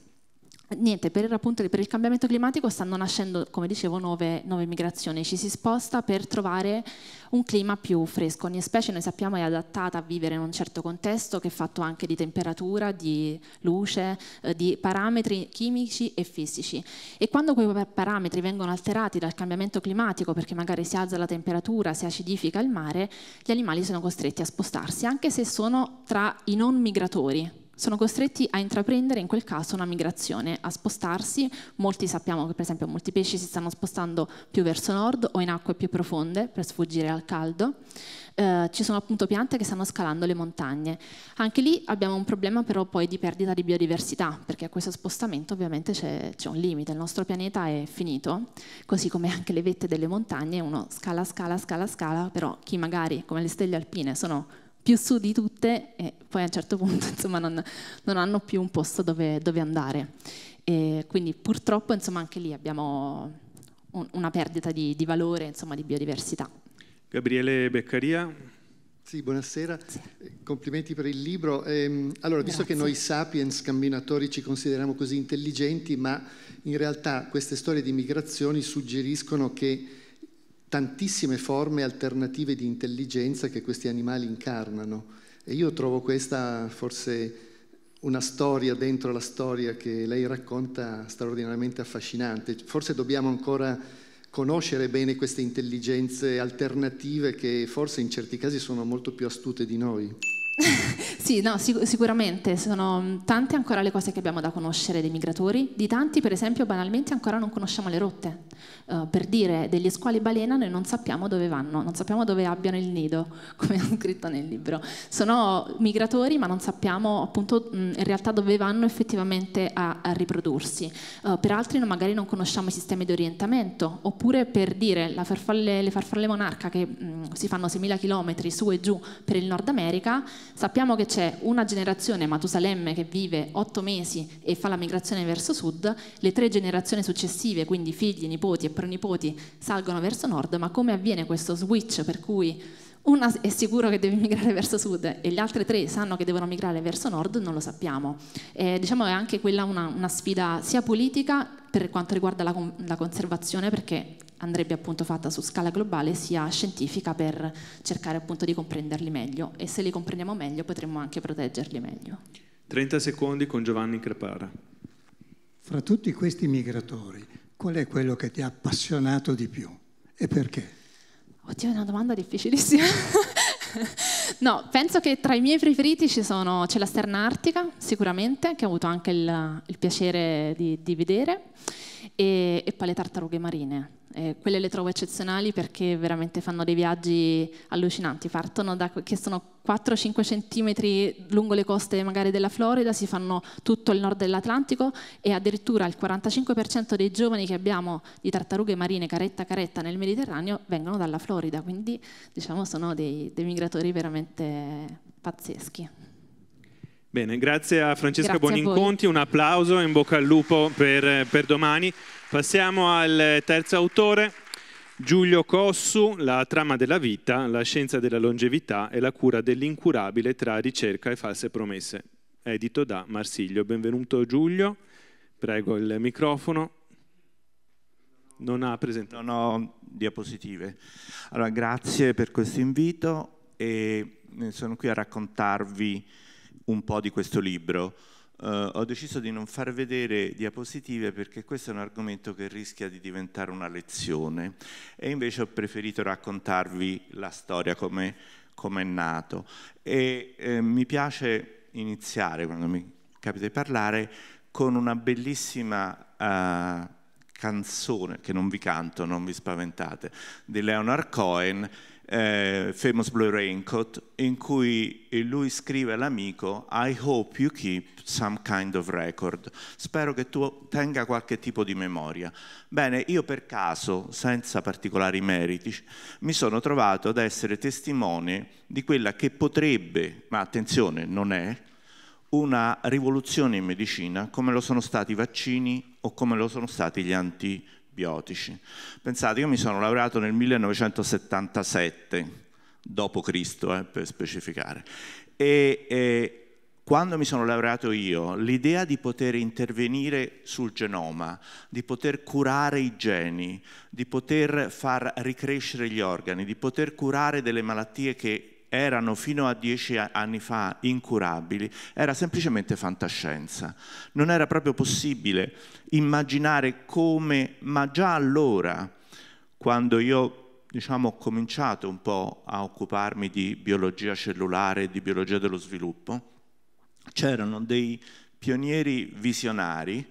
Niente, per il, per il, cambiamento climatico stanno nascendo, come dicevo, nuove, nuove, migrazioni. Ci si sposta per trovare un clima più fresco. Ogni specie, noi sappiamo, è adattata a vivere in un certo contesto che è fatto anche di temperatura, di luce, eh, di parametri chimici e fisici. E quando quei parametri vengono alterati dal cambiamento climatico, perché magari si alza la temperatura, si acidifica il mare, gli animali sono costretti a spostarsi, anche se sono tra i non migratori sono costretti a intraprendere in quel caso una migrazione, a spostarsi, molti sappiamo che per esempio molti pesci si stanno spostando più verso nord o in acque più profonde per sfuggire al caldo, eh, ci sono appunto piante che stanno scalando le montagne. Anche lì abbiamo un problema però poi di perdita di biodiversità, perché a questo spostamento ovviamente c'è, c'è un limite, il nostro pianeta è finito, così come anche le vette delle montagne, uno scala, scala, scala, scala, però chi magari come le stelle alpine sono più su di tutte e poi a un certo punto insomma, non, non, hanno più un posto dove, dove andare. E quindi purtroppo insomma, anche lì abbiamo un, una perdita di, di valore, insomma, di biodiversità. Gabriele Beccaria. Sì, buonasera, eh, complimenti per il libro. Ehm, allora, visto Grazie. che noi sapiens camminatori ci consideriamo così intelligenti, ma in realtà queste storie di migrazioni suggeriscono che tantissime forme alternative di intelligenza che questi animali incarnano. E io trovo questa forse una storia dentro la storia che lei racconta straordinariamente affascinante. Forse dobbiamo ancora conoscere bene queste intelligenze alternative che forse in certi casi sono molto più astute di noi. sì, no, sic sicuramente sono mm, tante ancora le cose che abbiamo da conoscere dei migratori, di tanti per esempio banalmente ancora non conosciamo le rotte, uh, per dire degli squali balena noi non sappiamo dove vanno, non sappiamo dove abbiano il nido, come ho scritto nel libro, sono migratori ma non sappiamo appunto mh, mm, in realtà dove vanno effettivamente a, a riprodursi, uh, per altri no, magari non conosciamo i sistemi di orientamento, oppure per dire farfalle, le farfalle monarca che mh, mm, si fanno 6.000 km su e giù per il Nord America, Sappiamo che c'è una generazione Matusalemme che vive otto mesi e fa la migrazione verso sud, le tre generazioni successive, quindi figli, nipoti e pronipoti, salgono verso nord, ma come avviene questo switch per cui una è sicuro che deve migrare verso sud e le altre tre sanno che devono migrare verso nord, non lo sappiamo. Eh, diciamo è anche quella una, una, sfida sia politica per quanto riguarda la, la conservazione, perché andrebbe appunto fatta su scala globale sia scientifica per cercare appunto di comprenderli meglio e se li comprendiamo meglio potremmo anche proteggerli meglio. 30 secondi con Giovanni Crepara. Fra tutti questi migratori, qual è quello che ti ha appassionato di più e perché? Oddio, è una domanda difficilissima. no, penso che tra i miei preferiti ci sono, c'è la Sterna Artica, sicuramente, che ho avuto anche il, il piacere di, di vedere, e, e poi le tartarughe marine eh, quelle le trovo eccezionali perché veramente fanno dei viaggi allucinanti, partono da che sono 4-5 centimetri lungo le coste magari della Florida, si fanno tutto il nord dell'Atlantico e addirittura il 45% dei giovani che abbiamo di tartarughe marine caretta caretta nel Mediterraneo vengono dalla Florida, quindi diciamo sono dei, dei migratori veramente pazzeschi. Bene, grazie a Francesca grazie Buoninconti, a un applauso e in bocca al lupo per, per domani. Passiamo al terzo autore, Giulio Cossu, La trama della vita, la scienza della longevità e la cura dell'incurabile tra ricerca e false promesse, edito da Marsiglio. Benvenuto Giulio, prego il microfono. Non ha presentato. Non ho diapositive. Allora, grazie per questo invito e sono qui a raccontarvi un po' di questo libro. Uh, ho deciso di non far vedere diapositive perché questo è un argomento che rischia di diventare una lezione e invece ho preferito raccontarvi la storia come, è nato e eh, mi piace iniziare quando mi capita di parlare con una bellissima uh, canzone che non vi canto, non vi spaventate, di Leonard Cohen eh, Famous Blue Raincoat, in cui lui scrive all'amico I hope you keep some kind of record. Spero che tu tenga qualche tipo di memoria. Bene, io per caso, senza particolari meriti, mi sono trovato ad essere testimone di quella che potrebbe, ma attenzione, non è, una rivoluzione in medicina come lo sono stati i vaccini o come lo sono stati gli antibiotici antibiotici. Pensate, io mi sono laureato nel 1977, dopo Cristo, eh, per specificare, e, e quando mi sono laureato io, l'idea di poter intervenire sul genoma, di poter curare i geni, di poter far ricrescere gli organi, di poter curare delle malattie che erano fino a dieci anni fa incurabili era semplicemente fantascienza. Non era proprio possibile immaginare come, ma già allora, quando io diciamo, ho cominciato un po' a occuparmi di biologia cellulare e di biologia dello sviluppo, c'erano dei pionieri visionari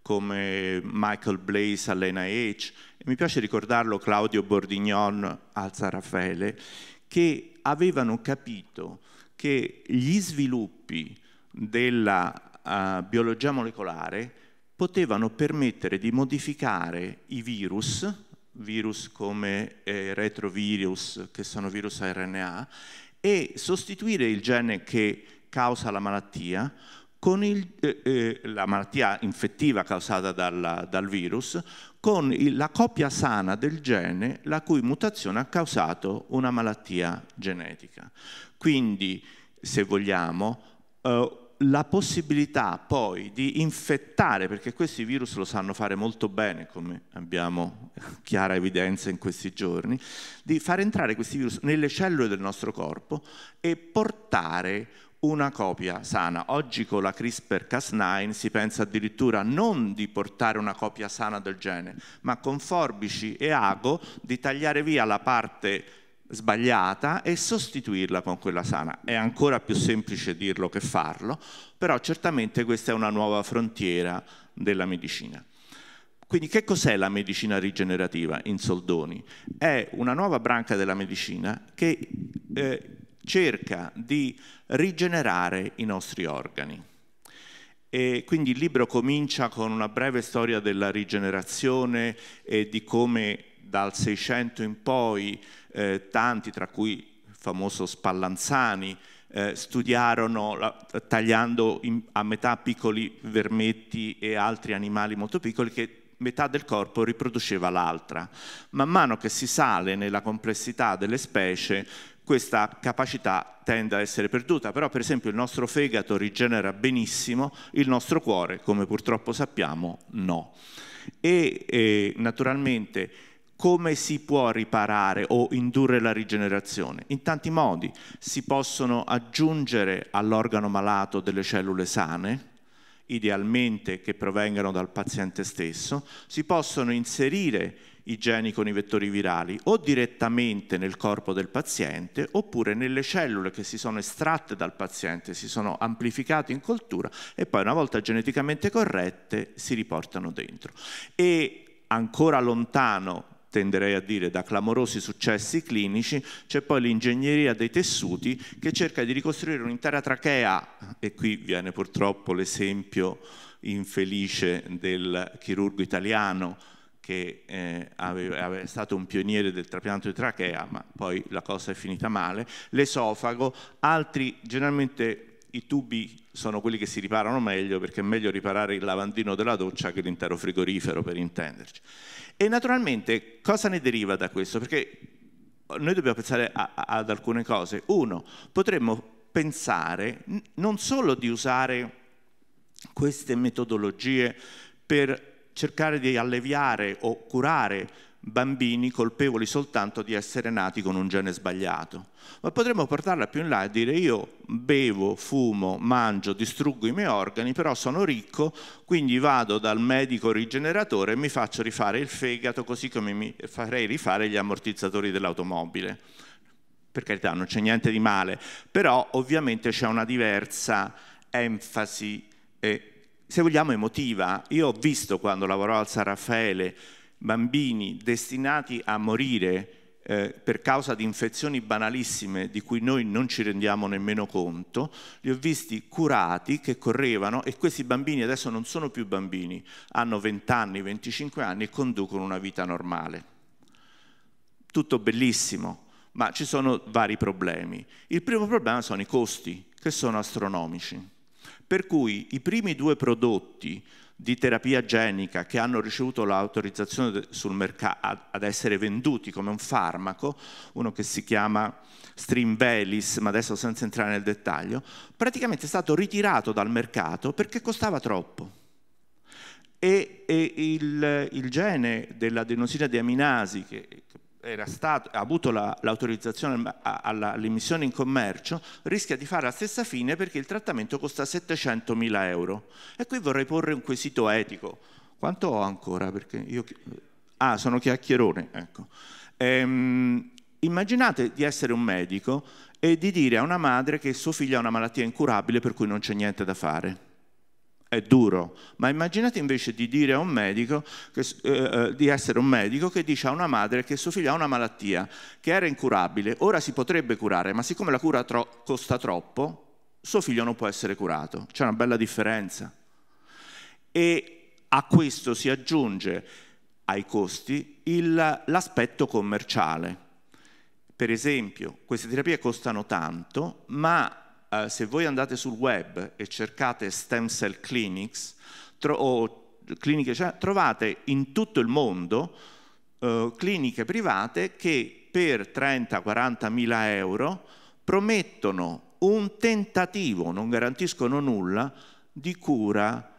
come Michael Blaze all'NIH, e mi piace ricordarlo Claudio Bordignon al Raffaele, che avevano capito che gli sviluppi della uh, biologia molecolare potevano permettere di modificare i virus, virus come eh, retrovirus, che sono virus a RNA, e sostituire il gene che causa la malattia con il, eh, eh, la malattia infettiva causata dalla, dal virus con la copia sana del gene la cui mutazione ha causato una malattia genetica. Quindi, se vogliamo, eh, la possibilità poi di infettare, perché questi virus lo sanno fare molto bene, come abbiamo chiara evidenza in questi giorni, di far entrare questi virus nelle cellule del nostro corpo e portare una copia sana. Oggi con la CRISPR-Cas9 si pensa addirittura non di portare una copia sana del gene, ma con forbici e ago di tagliare via la parte sbagliata e sostituirla con quella sana. È ancora più semplice dirlo che farlo, però certamente questa è una nuova frontiera della medicina. Quindi che cos'è la medicina rigenerativa in soldoni? È una nuova branca della medicina che eh, cerca di rigenerare i nostri organi. E quindi il libro comincia con una breve storia della rigenerazione e di come dal 600 in poi eh, tanti, tra cui il famoso Spallanzani, eh, studiarono la, tagliando in, a metà piccoli vermetti e altri animali molto piccoli che metà del corpo riproduceva l'altra. Man mano che si sale nella complessità delle specie, questa capacità tende a essere perduta, però per esempio il nostro fegato rigenera benissimo, il nostro cuore, come purtroppo sappiamo, no. E eh, naturalmente come si può riparare o indurre la rigenerazione? In tanti modi si possono aggiungere all'organo malato delle cellule sane, idealmente che provengano dal paziente stesso, si possono inserire i geni con i vettori virali o direttamente nel corpo del paziente oppure nelle cellule che si sono estratte dal paziente, si sono amplificate in coltura e poi una volta geneticamente corrette si riportano dentro. E ancora lontano tenderei a dire da clamorosi successi clinici, c'è poi l'ingegneria dei tessuti che cerca di ricostruire un'intera trachea, e qui viene purtroppo l'esempio infelice del chirurgo italiano che eh, aveva, è stato un pioniere del trapianto di trachea, ma poi la cosa è finita male, l'esofago, altri generalmente i tubi sono quelli che si riparano meglio perché è meglio riparare il lavandino della doccia che l'intero frigorifero per intenderci. E naturalmente cosa ne deriva da questo? Perché noi dobbiamo pensare a, a, ad alcune cose. Uno, potremmo pensare non solo di usare queste metodologie per cercare di alleviare o curare bambini colpevoli soltanto di essere nati con un gene sbagliato. Ma potremmo portarla più in là e dire io bevo, fumo, mangio, distruggo i miei organi, però sono ricco, quindi vado dal medico rigeneratore e mi faccio rifare il fegato così come mi farei rifare gli ammortizzatori dell'automobile. Per carità, non c'è niente di male, però ovviamente c'è una diversa enfasi e se vogliamo, emotiva. Io ho visto quando lavoravo al San Raffaele bambini destinati a morire eh, per causa di infezioni banalissime di cui noi non ci rendiamo nemmeno conto, li ho visti curati che correvano e questi bambini adesso non sono più bambini, hanno 20 anni, 25 anni e conducono una vita normale. Tutto bellissimo, ma ci sono vari problemi. Il primo problema sono i costi, che sono astronomici per cui i primi due prodotti di terapia genica che hanno ricevuto l'autorizzazione sul mercato ad essere venduti come un farmaco, uno che si chiama Strimvelis, ma adesso senza entrare nel dettaglio, praticamente è stato ritirato dal mercato perché costava troppo. E, e il, il, gene dell'adenosina diaminasi, che, che stato, ha avuto la, l'autorizzazione all'immissione in commercio, rischia di fare la stessa fine perché il trattamento costa 700 mila euro. E qui vorrei porre un quesito etico. Quanto ho ancora? Io... Ah, sono chiacchierone, ecco. Ehm, immaginate di essere un medico e di dire a una madre che suo figlio ha una malattia incurabile per cui non c'è niente da fare è duro, ma immaginate invece di dire a un medico, che, eh, eh, di essere un medico che dice a una madre che suo figlio ha una malattia che era incurabile, ora si potrebbe curare, ma siccome la cura tro- costa troppo, suo figlio non può essere curato. C'è una bella differenza. E a questo si aggiunge ai costi il, l'aspetto commerciale. Per esempio, queste terapie costano tanto, ma eh, se voi andate sul web e cercate stem cell clinics tro- o cliniche, cioè, trovate in tutto il mondo eh, cliniche private che per 30-40 mila euro promettono un tentativo, non garantiscono nulla, di cura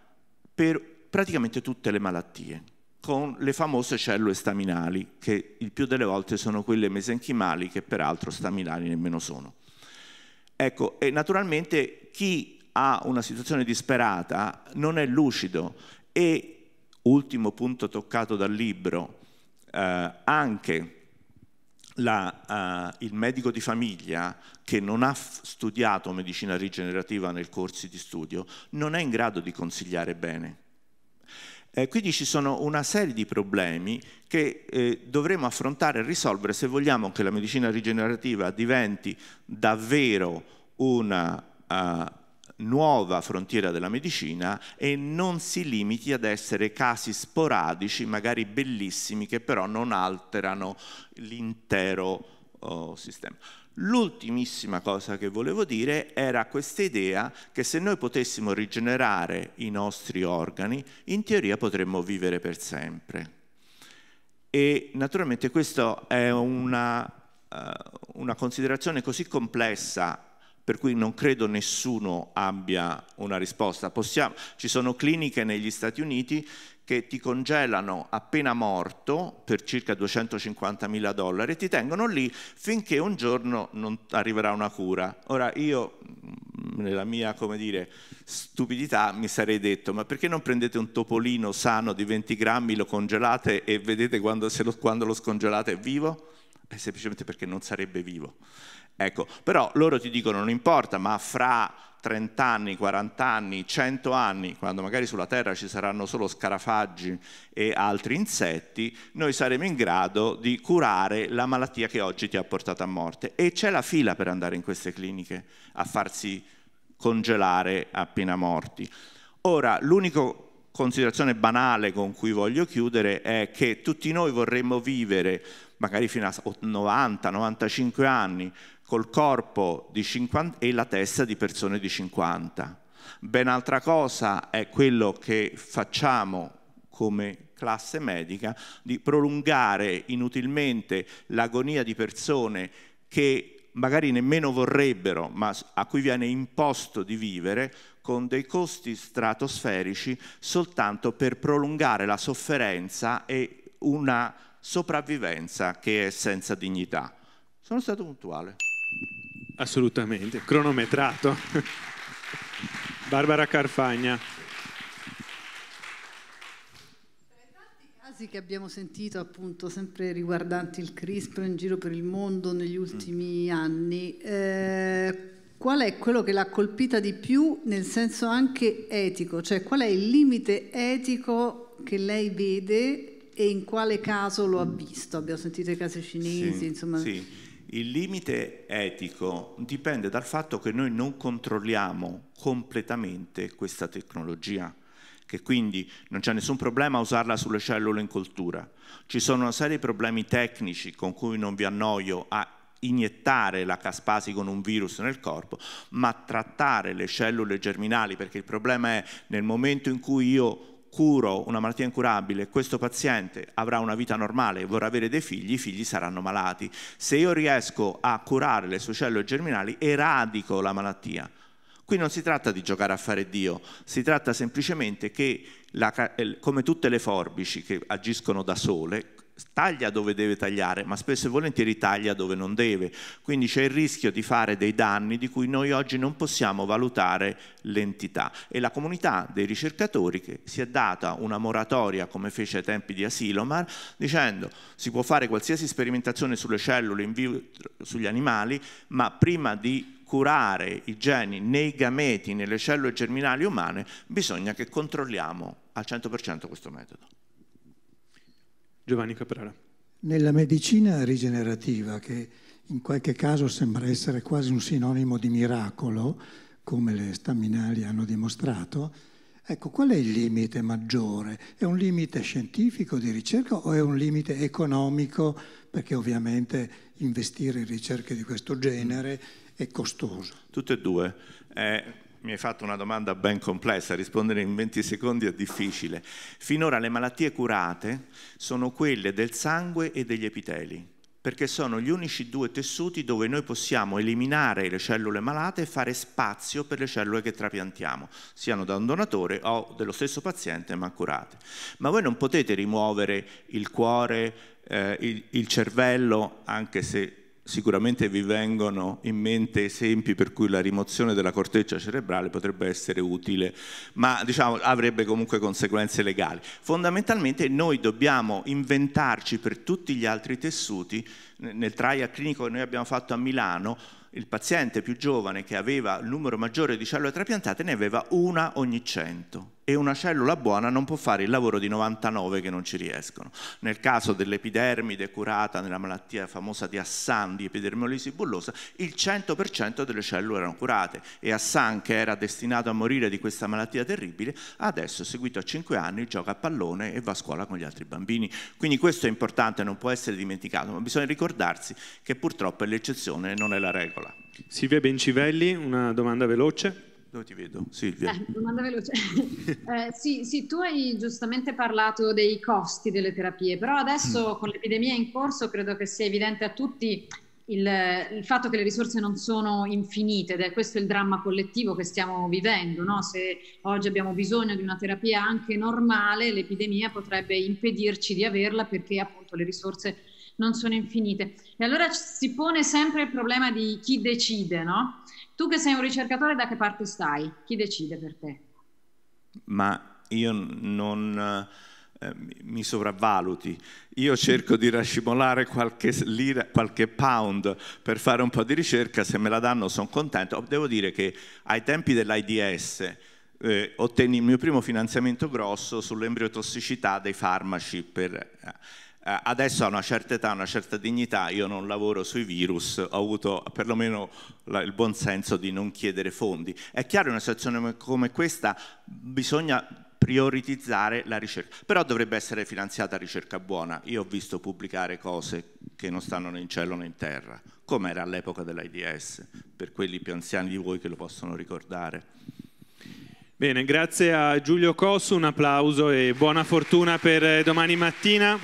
per praticamente tutte le malattie con le famose cellule staminali, che il più delle volte sono quelle mesenchimali, che peraltro staminali nemmeno sono. Ecco, e naturalmente chi ha una situazione disperata non è lucido e, ultimo punto toccato dal libro, eh, anche la, eh, il medico di famiglia che non ha studiato medicina rigenerativa nel corso di studio non è in grado di consigliare bene eh, quindi ci sono una serie di problemi che eh, dovremo affrontare e risolvere se vogliamo che la medicina rigenerativa diventi davvero una uh, nuova frontiera della medicina e non si limiti ad essere casi sporadici, magari bellissimi, che però non alterano l'intero uh, sistema. L'ultimissima cosa che volevo dire era questa idea che se noi potessimo rigenerare i nostri organi, in teoria potremmo vivere per sempre. E naturalmente questa è una, eh, una considerazione così complessa per cui non credo nessuno abbia una risposta. Possiamo, ci sono cliniche negli Stati Uniti che ti congelano appena morto per circa 250 mila dollari e ti tengono lì finché un giorno non arriverà una cura. Ora io, mm, nella mia, come dire, stupidità, mi sarei detto, ma perché non prendete un topolino sano di 20 grammi, lo congelate e vedete quando, lo, quando lo scongelate è vivo? È eh, semplicemente perché non sarebbe vivo. Ecco, però loro ti dicono non importa, ma fra 30 anni, 40 anni, 100 anni, quando magari sulla Terra ci saranno solo scarafaggi e altri insetti, noi saremo in grado di curare la malattia che oggi ti ha portato a morte. E c'è la fila per andare in queste cliniche a farsi congelare appena morti. Ora, l'unica considerazione banale con cui voglio chiudere è che tutti noi vorremmo vivere magari fino a 90-95 anni, col corpo 50, e la testa di persone di 50. Ben altra cosa è quello che facciamo come classe medica di prolungare inutilmente l'agonia di persone che magari nemmeno vorrebbero, ma a cui viene imposto di vivere, con dei costi stratosferici soltanto per prolungare la sofferenza e una sopravvivenza che è senza dignità. Sono stato puntuale. Assolutamente, cronometrato. Barbara Carfagna. che abbiamo sentito appunto sempre riguardanti il CRISPR in giro per il mondo negli ultimi mm. anni, eh, qual è quello che l'ha colpita di più nel senso anche etico, cioè qual è il limite etico che lei vede e in quale caso lo ha visto? Abbiamo sentito i casi cinesi, sì, insomma. Sì. Il limite etico dipende dal fatto che noi non controlliamo completamente questa tecnologia, che quindi non c'è nessun problema a usarla sulle cellule in coltura. Ci sono una serie di problemi tecnici con cui non vi annoio a iniettare la caspasi con un virus nel corpo, ma trattare le cellule germinali, perché il problema è nel momento in cui io curo una malattia incurabile, questo paziente avrà una vita normale, e vorrà avere dei figli, i figli saranno malati. Se io riesco a curare le sue cellule germinali, eradico la malattia. Qui non si tratta di giocare a fare Dio, si tratta semplicemente che, la, eh, come tutte le forbici che agiscono da sole, taglia dove deve tagliare, ma spesso e volentieri taglia dove non deve. Quindi c'è il rischio di fare dei danni di cui noi oggi non possiamo valutare l'entità. E la comunità dei ricercatori che si è data una moratoria, come fece ai tempi di Asilomar, dicendo si può fare qualsiasi sperimentazione sulle cellule in vitro, sugli animali, ma prima di curare i geni nei gameti, nelle cellule germinali umane, bisogna che controlliamo al 100% questo metodo. Giovanni Caprara. Nella medicina rigenerativa, che in qualche caso sembra essere quasi un sinonimo di miracolo, come le staminali hanno dimostrato, ecco, qual è il limite maggiore? È un limite scientifico di ricerca o è un limite economico? Perché ovviamente investire in ricerche di questo genere è costoso. Tutte e due. Eh mi hai fatto una domanda ben complessa, rispondere in 20 secondi è difficile. Finora le malattie curate sono quelle del sangue e degli epiteli, perché sono gli unici due tessuti dove noi possiamo eliminare le cellule malate e fare spazio per le cellule che trapiantiamo, siano da un donatore o dello stesso paziente ma curate. Ma voi non potete rimuovere il cuore, eh, il, il cervello, anche se sicuramente vi vengono in mente esempi per cui la rimozione della corteccia cerebrale potrebbe essere utile, ma diciamo, avrebbe comunque conseguenze legali. Fondamentalmente noi dobbiamo inventarci per tutti gli altri tessuti, nel trial clinico che noi abbiamo fatto a Milano, il paziente più giovane che aveva il numero maggiore di cellule trapiantate ne aveva una ogni cento e una cellula buona non può fare il lavoro di 99 che non ci riescono. Nel caso dell'epidermide curata nella malattia famosa di Hassan di epidermolisi bullosa, il 100% delle cellule erano curate e Hassan, che era destinato a morire di questa malattia terribile, adesso, seguito a 5 anni, gioca a pallone e va a scuola con gli altri bambini. Quindi questo è importante, non può essere dimenticato, ma bisogna ricordarsi che purtroppo è l'eccezione e non è la regola. Silvia Bencivelli, una domanda veloce. Dove ti vedo? Silvia. Eh, domanda veloce. eh, sì, sì, tu hai giustamente parlato dei costi delle terapie, però adesso mm. con l'epidemia in corso credo che sia evidente a tutti il, il, fatto che le risorse non sono infinite ed è questo il dramma collettivo che stiamo vivendo. No? Se oggi abbiamo bisogno di una terapia anche normale, l'epidemia potrebbe impedirci di averla perché appunto le risorse non sono infinite. E allora si pone sempre il problema di chi decide, no? Tu che sei un ricercatore, da che parte stai? Chi decide per te? Ma io non eh, mi sovravvaluti. io cerco di rascimolare qualche lira, qualche pound per fare un po' di ricerca, se me la danno sono contento. Oh, devo dire che ai tempi dell'AIDS eh, ottenni il mio primo finanziamento grosso sull'embriotossicità dei farmaci per... Eh, adesso a una certa età, a una certa dignità, io non lavoro sui virus, ho avuto perlomeno il buon senso di non chiedere fondi. È chiaro, in una situazione come questa bisogna prioritizzare la ricerca, però dovrebbe essere finanziata ricerca buona. Io ho visto pubblicare cose che non stanno né in cielo né in terra, come era all'epoca dell'AIDS, per quelli più anziani di voi che lo possono ricordare. Bene, grazie a Giulio Cossu, un applauso e buona fortuna per eh, domani mattina.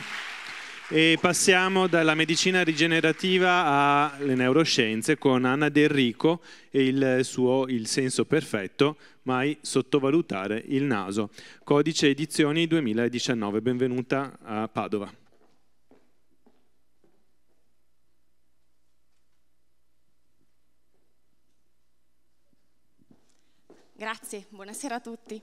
E passiamo dalla medicina rigenerativa alle neuroscienze con Anna Del Rico e il suo Il senso perfetto, mai sottovalutare il naso. Codice Edizioni 2019, benvenuta a Padova. Grazie, buonasera a tutti.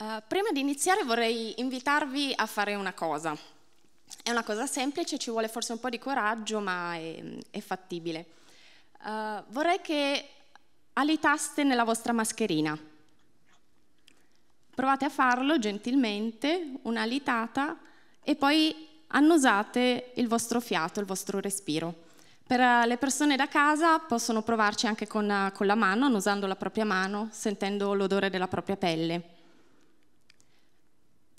Uh, prima di iniziare vorrei invitarvi a fare una cosa. È una cosa semplice, ci vuole forse un po' di coraggio, ma è, è fattibile. Eh, vorrei che alitaste nella vostra mascherina. Provate a farlo gentilmente, una litata, e poi annusate il vostro fiato, il vostro respiro. Per eh, le persone da casa possono provarci anche eh, con, la mano, annusando la propria mano, sentendo l'odore della propria pelle.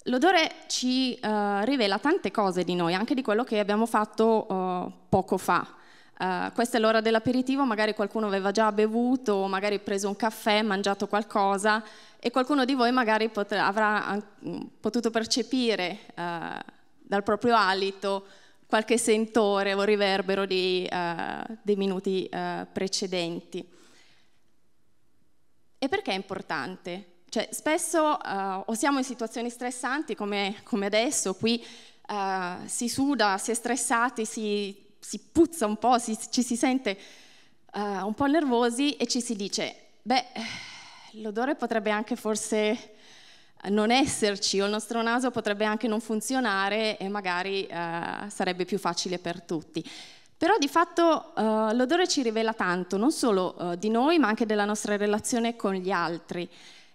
L'odore ci rivela tante cose di noi, anche di quello che abbiamo fatto poco fa, eh, questa è l'ora dell'aperitivo, magari qualcuno aveva già bevuto, magari preso un caffè, mangiato qualcosa e qualcuno di voi magari pot- avrà potuto percepire uh, dal proprio alito qualche sentore o riverbero di, uh, dei minuti precedenti. E perché è importante? Cioè, spesso o siamo in situazioni stressanti come, come adesso, qui si suda, si è stressati, si si puzza un po', si, ci si sente uh, un po' nervosi e ci si dice, beh, l'odore potrebbe anche forse non esserci o il nostro naso potrebbe anche non funzionare e magari uh, sarebbe più facile per tutti. Però di fatto uh, l'odore ci rivela tanto, non solo uh, di noi, ma anche della nostra relazione con gli altri.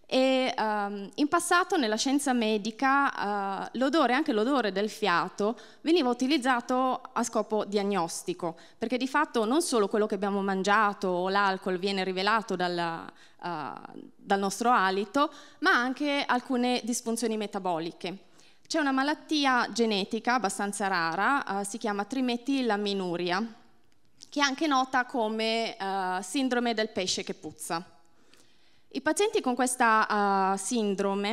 E, um, in passato nella scienza medica uh, l'odore, anche l'odore del fiato, veniva utilizzato a scopo diagnostico, perché di fatto non solo quello che abbiamo mangiato o l'alcol viene rivelato dalla, uh, eh, dal nostro alito, ma anche alcune disfunzioni metaboliche. C'è una malattia genetica abbastanza rara, uh, si chiama trimetillaminuria, che è anche nota come sindrome del pesce che puzza. I pazienti con questa uh, sindrome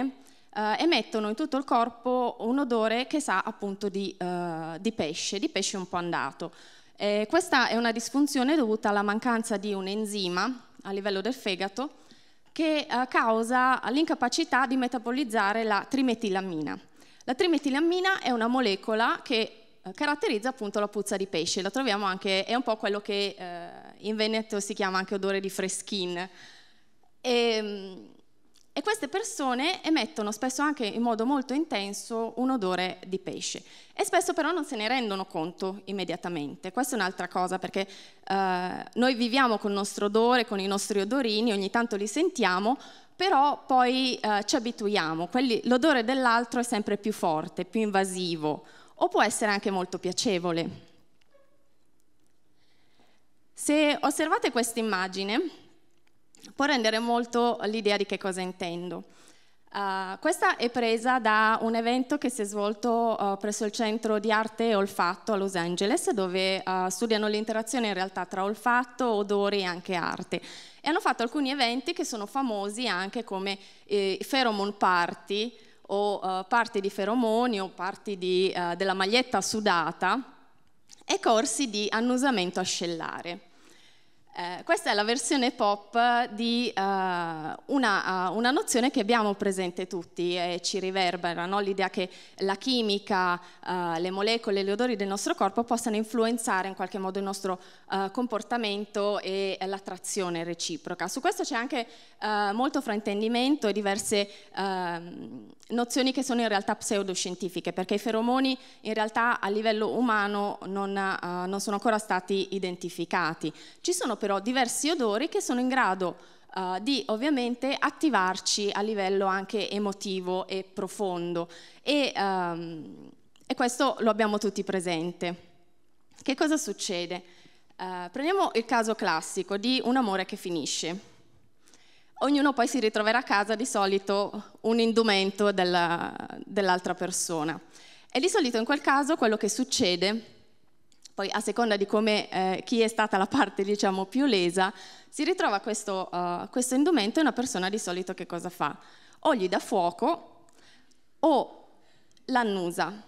uh, emettono in tutto il corpo un odore che sa appunto di, uh, di pesce, di pesce un po' andato. Eh, questa è una disfunzione dovuta alla mancanza di un enzima a livello del fegato che eh, causa l'incapacità di metabolizzare la trimetilammina. La trimetilammina è una molecola che caratterizza appunto la puzza di pesce, la troviamo anche, è un po' quello che in Veneto si chiama anche odore di freschin, e, ehm, e queste persone emettono spesso anche in modo molto intenso un odore di pesce e spesso però non se ne rendono conto immediatamente. Questa è un'altra cosa perché eh, noi viviamo con il nostro odore, con i nostri odorini, ogni tanto li sentiamo, però poi eh, ci abituiamo, Quelli, l'odore dell'altro è sempre più forte, più invasivo o può essere anche molto piacevole. Se osservate questa immagine, può rendere molto l'idea di che cosa intendo. Uh, questa è presa da un evento che si è svolto uh, presso il Centro di Arte e Olfatto a Los Angeles, dove uh, studiano l'interazione in realtà tra olfatto, odori e anche arte. E hanno fatto alcuni eventi che sono famosi anche come eh, Pheromone Party o parti di feromoni o parti di, della maglietta sudata e corsi di annusamento ascellare. Eh, questa è la versione pop di uh, una, uh, una, nozione che abbiamo presente tutti e ci riverbera, no? l'idea che la chimica, uh, le molecole, gli odori del nostro corpo possano influenzare in qualche modo il nostro comportamento e l'attrazione reciproca. Su questo c'è anche molto fraintendimento e diverse ehm, nozioni che sono in realtà pseudoscientifiche, perché i feromoni in realtà a livello umano non, non sono ancora stati identificati. Ci sono però diversi odori che sono in grado uh, di ovviamente attivarci a livello anche emotivo e profondo e, um, e questo lo abbiamo tutti presente. Che cosa succede? Uh, prendiamo il caso classico di un amore che finisce. Ognuno poi si ritroverà a casa di solito un indumento della, dell'altra persona. E di solito in quel caso quello che succede poi a seconda di come, eh, chi è stata la parte diciamo, più lesa, si ritrova questo, uh, questo indumento e una persona di solito che cosa fa? O gli dà fuoco o l'annusa.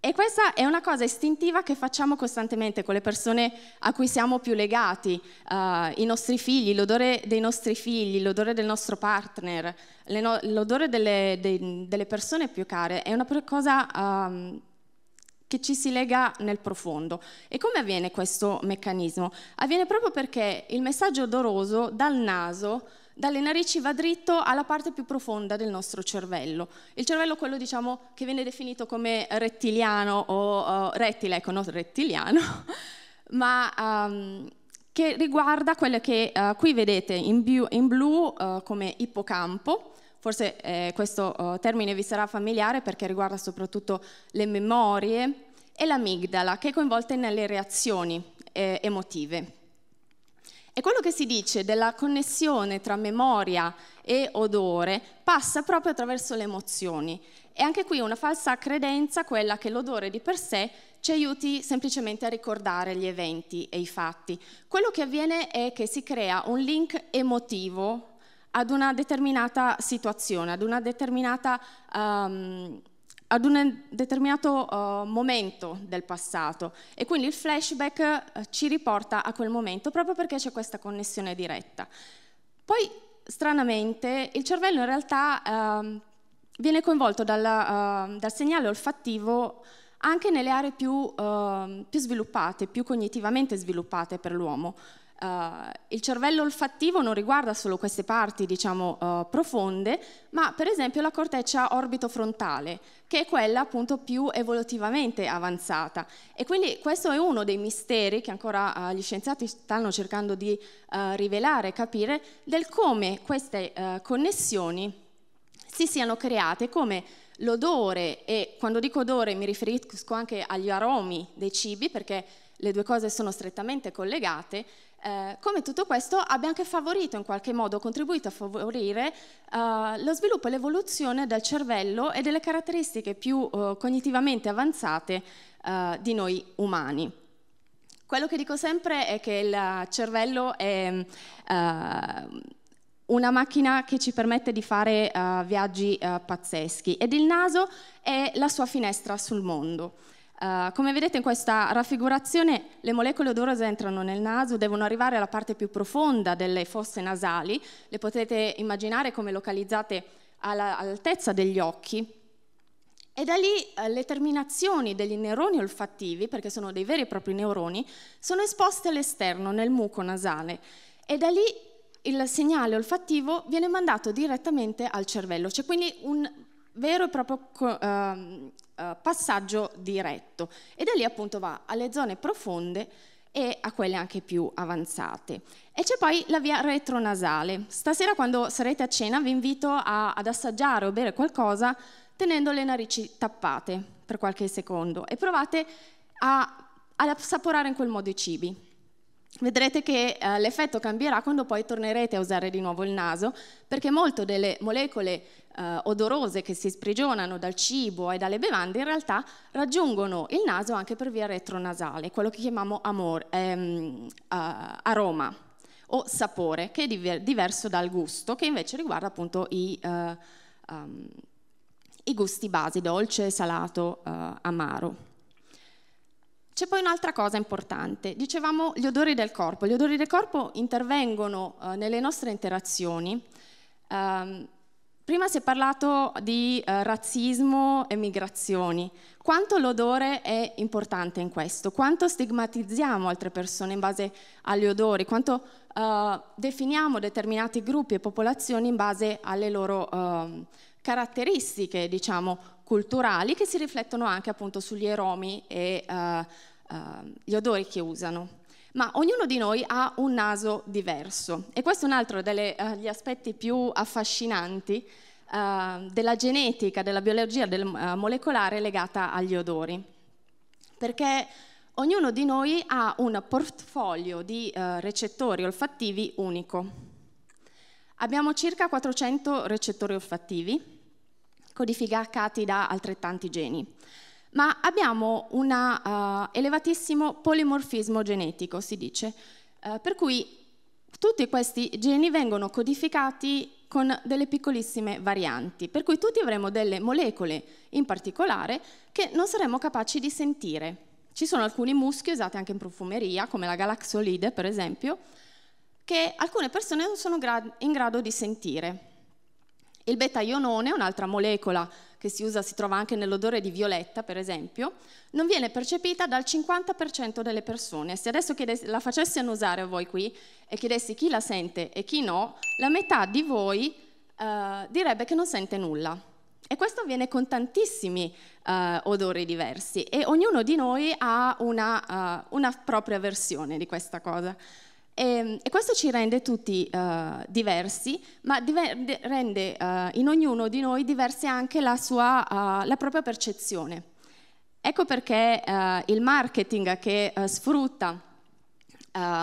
E questa è una cosa istintiva che facciamo costantemente con le persone a cui siamo più legati, uh, i nostri figli, l'odore dei nostri figli, l'odore del nostro partner, no- l'odore delle, dei, delle, persone più care. È una cosa um, che ci si lega nel profondo. E come avviene questo meccanismo? Avviene proprio perché il messaggio odoroso dal naso dalle narici va dritto alla parte più profonda del nostro cervello. Il cervello, quello diciamo, che viene definito come rettiliano o uh, rettile, ecco, non rettiliano, ma um, che riguarda quello che uh, qui vedete in, blu, in blu uh, come ippocampo, Forse eh, questo oh, termine vi sarà familiare perché riguarda soprattutto le memorie e l'amigdala che è coinvolta nelle reazioni eh, emotive. E quello che si dice della connessione tra memoria e odore passa proprio attraverso le emozioni. E anche qui una falsa credenza, quella che l'odore di per sé ci aiuti semplicemente a ricordare gli eventi e i fatti. Quello che avviene è che si crea un link emotivo ad una determinata situazione, ad, una determinata, um, ad un determinato uh, momento del passato e quindi il flashback uh, ci riporta a quel momento proprio perché c'è questa connessione diretta. Poi, stranamente, il cervello in realtà uh, viene coinvolto dalla, ehm, dal segnale olfattivo anche nelle aree più, più sviluppate, più cognitivamente sviluppate per l'uomo. Uh, il cervello olfattivo non riguarda solo queste parti, diciamo, uh, profonde, ma per esempio la corteccia orbitofrontale, che è quella appunto più evolutivamente avanzata. E quindi questo è uno dei misteri che ancora uh, gli scienziati stanno cercando di rivelare, capire, del come queste connessioni si siano create, come l'odore, e quando dico odore mi riferisco anche agli aromi dei cibi, perché le due cose sono strettamente collegate, eh, come tutto questo abbia anche favorito in qualche modo, contribuito a favorire eh, lo sviluppo e l'evoluzione del cervello e delle caratteristiche più eh, cognitivamente avanzate eh, di noi umani. Quello che dico sempre è che il cervello è eh, una macchina che ci permette di fare eh, viaggi pazzeschi ed il naso è la sua finestra sul mondo. Uh, come vedete in questa raffigurazione le molecole odorose entrano nel naso, devono arrivare alla parte più profonda delle fosse nasali, le potete immaginare come localizzate all'altezza degli occhi e da lì eh, le terminazioni degli neuroni olfattivi, perché sono dei veri e propri neuroni, sono esposte all'esterno, nel muco nasale e da lì il segnale olfattivo viene mandato direttamente al cervello, c'è quindi un vero e proprio uh, passaggio diretto e da lì appunto va alle zone profonde e a quelle anche più avanzate. E c'è poi la via retronasale. Stasera quando sarete a cena vi invito a, ad assaggiare o bere qualcosa tenendo le narici tappate per qualche secondo e provate a, ad assaporare in quel modo i cibi. Vedrete che eh, l'effetto cambierà quando poi tornerete a usare di nuovo il naso, perché molte delle molecole eh, odorose che si sprigionano dal cibo e dalle bevande in realtà raggiungono il naso anche per via retronasale, quello che chiamiamo amor, ehm, uh, aroma o sapore, che è diver- diverso dal gusto, che invece riguarda appunto i, uh, um, i gusti basi, dolce, salato, uh, amaro. C'è poi un'altra cosa importante, dicevamo gli odori del corpo, gli odori del corpo intervengono eh, nelle nostre interazioni ehm, Prima si è parlato di eh, razzismo e migrazioni. Quanto l'odore è importante in questo? Quanto stigmatizziamo altre persone in base agli odori? Quanto eh, definiamo determinati gruppi e popolazioni in base alle loro eh, caratteristiche, diciamo, culturali che si riflettono anche appunto sugli aromi e eh, eh, gli odori che usano? ma ognuno di noi ha un naso diverso e questo è un altro degli eh, uh, aspetti più affascinanti uh, della genetica, della biologia del, uh, molecolare legata agli odori, perché ognuno di noi ha un portfolio di recettori olfattivi unico. Abbiamo circa 400 recettori olfattivi codificati da altrettanti geni ma abbiamo un uh, eh, elevatissimo polimorfismo genetico, si dice, uh, per cui tutti questi geni vengono codificati con delle piccolissime varianti, per cui tutti avremo delle molecole in particolare che non saremo capaci di sentire. Ci sono alcuni muschi usati anche in profumeria, come la galaxolide per esempio, che alcune persone non sono in grado di sentire. Il beta ionone un'altra molecola che si usa, si trova anche nell'odore di violetta per esempio, non viene percepita dal 50% delle persone. Se adesso la facessero usare voi qui e chiedessi chi la sente e chi no, la metà di voi eh, direbbe che non sente nulla. E questo avviene con tantissimi uh, odori diversi e ognuno di noi ha una, uh, una propria versione di questa cosa. E, ehm, e questo ci rende tutti uh, diversi, ma diver- rende uh, in ognuno di noi diversa anche la, sua, uh, la propria percezione. Ecco perché il marketing che sfrutta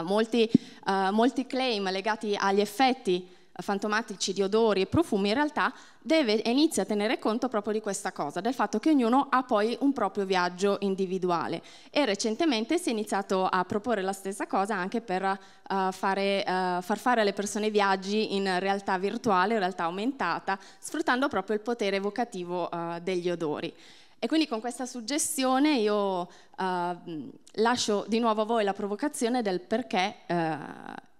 molti, molti, claim legati agli effetti fantomatici di odori e profumi, in realtà deve, inizia a tenere conto proprio di questa cosa, del fatto che ognuno ha poi un proprio viaggio individuale. E recentemente si è iniziato a proporre la stessa cosa anche per uh, fare, uh, far fare alle persone viaggi in realtà virtuale, in realtà aumentata, sfruttando proprio il potere evocativo uh, degli odori. E quindi con questa suggestione io lascio di nuovo a voi la provocazione del perché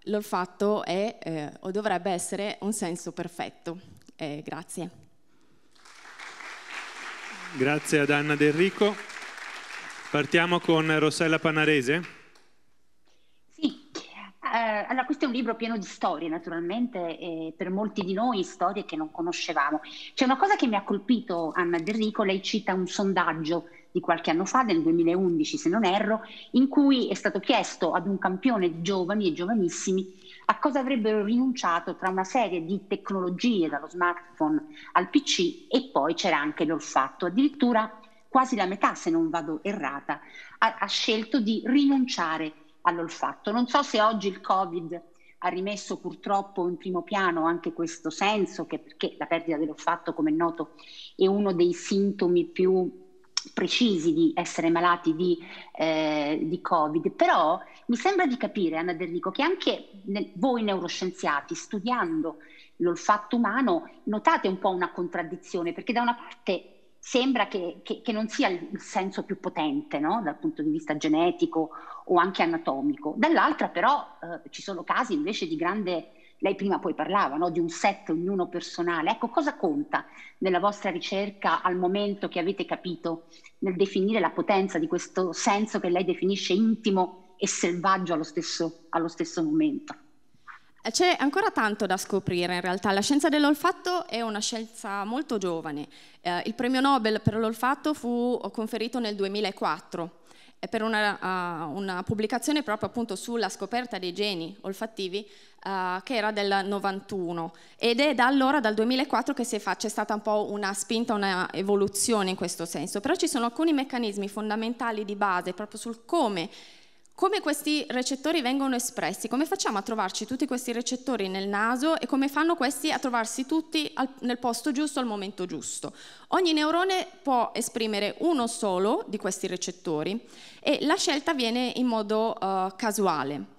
l'olfatto è eh, o dovrebbe essere un senso perfetto. Eh, grazie. Grazie ad Anna Del Rico. Partiamo con Rossella Panarese. Sì, eh, allora questo è un libro pieno di storie naturalmente, eh, per molti di noi storie che non conoscevamo. C'è una cosa che mi ha colpito Anna Del Rico, lei cita un sondaggio di qualche anno fa, nel 2011 se non erro, in cui è stato chiesto ad un campione di giovani e giovanissimi a cosa avrebbero rinunciato tra una serie di tecnologie, dallo smartphone al PC e poi c'era anche l'olfatto. Addirittura quasi la metà, se non vado errata, ha, ha scelto di rinunciare all'olfatto. Non so se oggi il Covid ha rimesso purtroppo in primo piano anche questo senso, che perché la perdita dell'olfatto, come è noto, è uno dei sintomi più precisi di essere malati di, eh, di, Covid, però mi sembra di capire, Anna Derrico, che anche nel, voi neuroscienziati, studiando l'olfatto umano, notate un po' una contraddizione, perché da una parte sembra che, che, che non sia il senso più potente no? dal punto di vista genetico o anche anatomico, dall'altra però eh, ci sono casi invece di grande lei prima poi parlava no? di un set ognuno personale, ecco cosa conta nella vostra ricerca al momento che avete capito nel definire la potenza di questo senso che lei definisce intimo e selvaggio allo stesso, allo stesso momento? Eh, c'è ancora tanto da scoprire in realtà, la scienza dell'olfatto è una scienza molto giovane, eh, il premio Nobel per l'olfatto fu conferito nel 2004 eh, per una, uh, una pubblicazione proprio appunto sulla scoperta dei geni olfattivi uh, che era del 91 ed è da allora, dal 2004, che c'è stata un po' una spinta, una evoluzione in questo senso, però ci sono alcuni meccanismi fondamentali di base proprio sul come come questi recettori vengono espressi, come facciamo a trovarci tutti questi recettori nel naso e come fanno questi a trovarsi tutti al, nel posto giusto al momento giusto. Ogni neurone può esprimere uno solo di questi recettori e la scelta avviene in modo uh, casuale.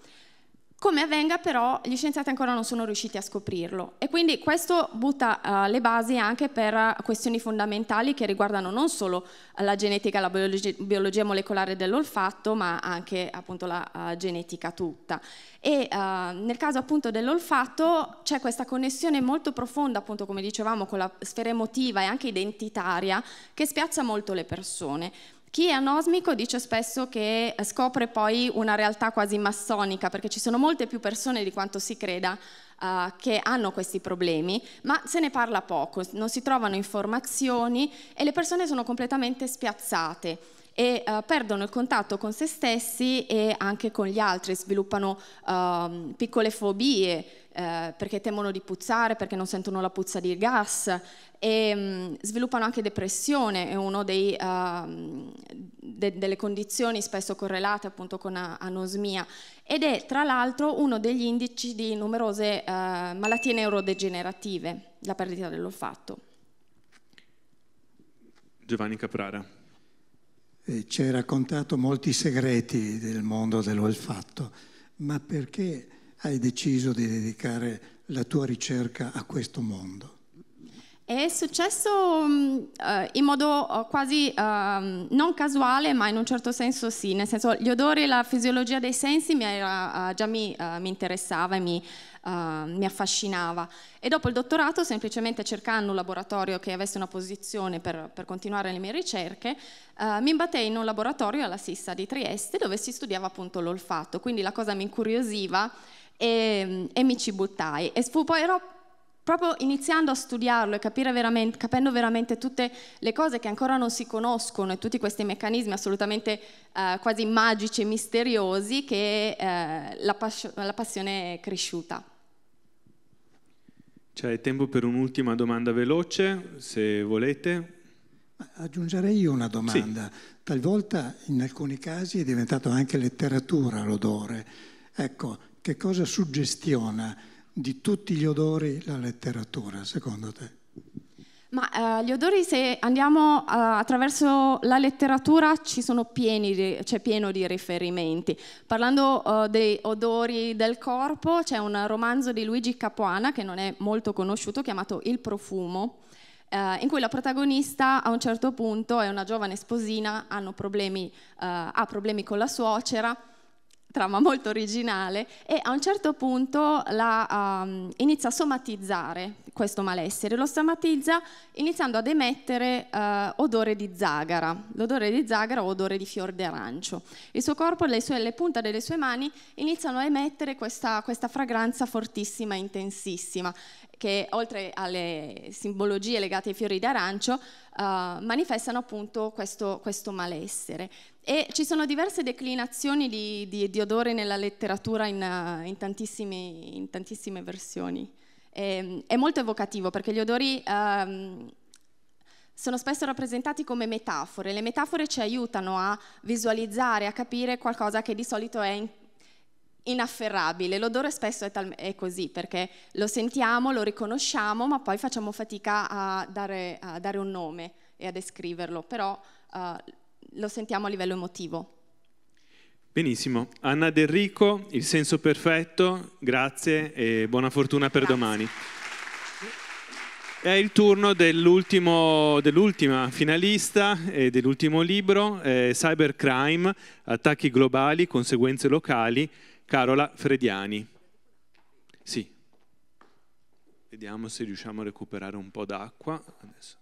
Come avvenga però gli scienziati ancora non sono riusciti a scoprirlo e quindi questo butta uh, le basi anche per questioni fondamentali che riguardano non solo eh, la genetica, la biologia, biologia molecolare dell'olfatto ma anche appunto la uh, genetica tutta. E uh, nel caso appunto dell'olfatto c'è questa connessione molto profonda appunto come dicevamo con la sfera emotiva e anche identitaria che spiazza molto le persone. Chi è anosmico dice spesso che eh, scopre poi una realtà quasi massonica, perché ci sono molte più persone di quanto si creda uh, che hanno questi problemi, ma se ne parla poco, non si trovano informazioni e le persone sono completamente spiazzate e eh, perdono il contatto con se stessi e anche con gli altri, sviluppano eh, piccole fobie eh, perché temono di puzzare, perché non sentono la puzza di gas e mh, mm, sviluppano anche depressione, è una ehm, de, delle condizioni spesso correlate appunto con anosmia ed è tra l'altro uno degli indici di numerose eh, malattie neurodegenerative, la perdita dell'olfatto. Giovanni Caprara ci hai raccontato molti segreti del mondo dell'olfatto, ma perché hai deciso di dedicare la tua ricerca a questo mondo? È successo uh, in modo eh, quasi uh, non casuale, ma in un certo senso sì, nel senso gli odori e la fisiologia dei sensi mi era, uh, già mi, mi interessava e mi uh, mi affascinava. E dopo il dottorato, semplicemente cercando un laboratorio che avesse una posizione per, per continuare le mie ricerche, uh, mi imbattei in un laboratorio alla Sissa di Trieste dove si studiava appunto l'olfatto, quindi la cosa mi incuriosiva e, e mi ci buttai. E fu poi ero proprio iniziando a studiarlo e veramente, capendo veramente tutte le cose che ancora non si conoscono e tutti questi meccanismi assolutamente eh, quasi magici e misteriosi che eh, la, pas- la passione è cresciuta. C'è tempo per un'ultima domanda veloce, se volete. Aggiungerei io una domanda. Sì. Talvolta in alcuni casi è diventato anche letteratura l'odore. Ecco, che cosa suggestiona di tutti gli odori la letteratura, secondo te? Ma eh, gli odori, se andiamo eh, attraverso la letteratura, ci sono pieni di, c'è cioè, pieno di riferimenti. Parlando eh, dei odori del corpo, c'è un romanzo di Luigi Capuana, che non è molto conosciuto, chiamato Il profumo, eh, in cui la protagonista a un certo punto è una giovane sposina, problemi, eh, ha problemi con la suocera, trama molto originale e a un certo punto la, um, inizia a somatizzare questo malessere, lo somatizza iniziando ad emettere uh, odore di zagara, l'odore di zagara o odore di fior d'arancio. Il suo corpo le, le punte delle sue mani iniziano a emettere questa, questa fragranza fortissima, intensissima, che oltre alle simbologie legate ai fiori d'arancio uh, manifestano appunto questo, questo malessere. E ci sono diverse declinazioni di, di, di odore nella letteratura in, eh, in, in tantissime, versioni. E, ehm, è molto evocativo perché gli odori um, sono spesso rappresentati come metafore. Le metafore ci aiutano a visualizzare, a capire qualcosa che di solito è in, inafferrabile. L'odore spesso è, è, così, perché lo sentiamo, lo riconosciamo, ma poi facciamo fatica a dare, a dare un nome e a descriverlo. Però uh, lo sentiamo a livello emotivo. Benissimo. Anna Del Rico, Il senso perfetto, grazie e buona fortuna per grazie. domani. È il turno dell'ultima finalista e dell'ultimo libro, eh, Cybercrime, attacchi globali, conseguenze locali, Carola Frediani. Sì. Vediamo se riusciamo a recuperare un po' d'acqua. Adesso.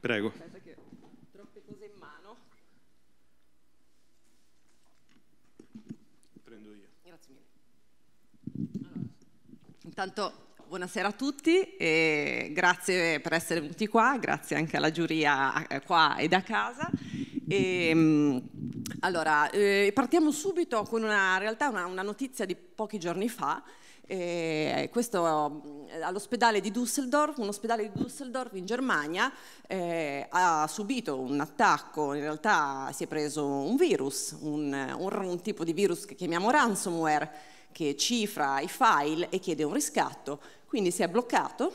Prego. troppe cose in mano. Prendo io. Grazie mille. Allora, intanto buonasera a tutti e grazie per essere venuti qua, grazie anche alla giuria eh, qua e da casa. E, ehm, allora, eh, partiamo subito con una, una, una notizia di pochi giorni fa eh, questo mm, all'ospedale di Düsseldorf, un ospedale di Düsseldorf in Germania eh, ha subito un attacco, in realtà si è preso un virus, un, un, un tipo di virus che chiamiamo ransomware, che cifra i file e chiede un riscatto, quindi si è bloccato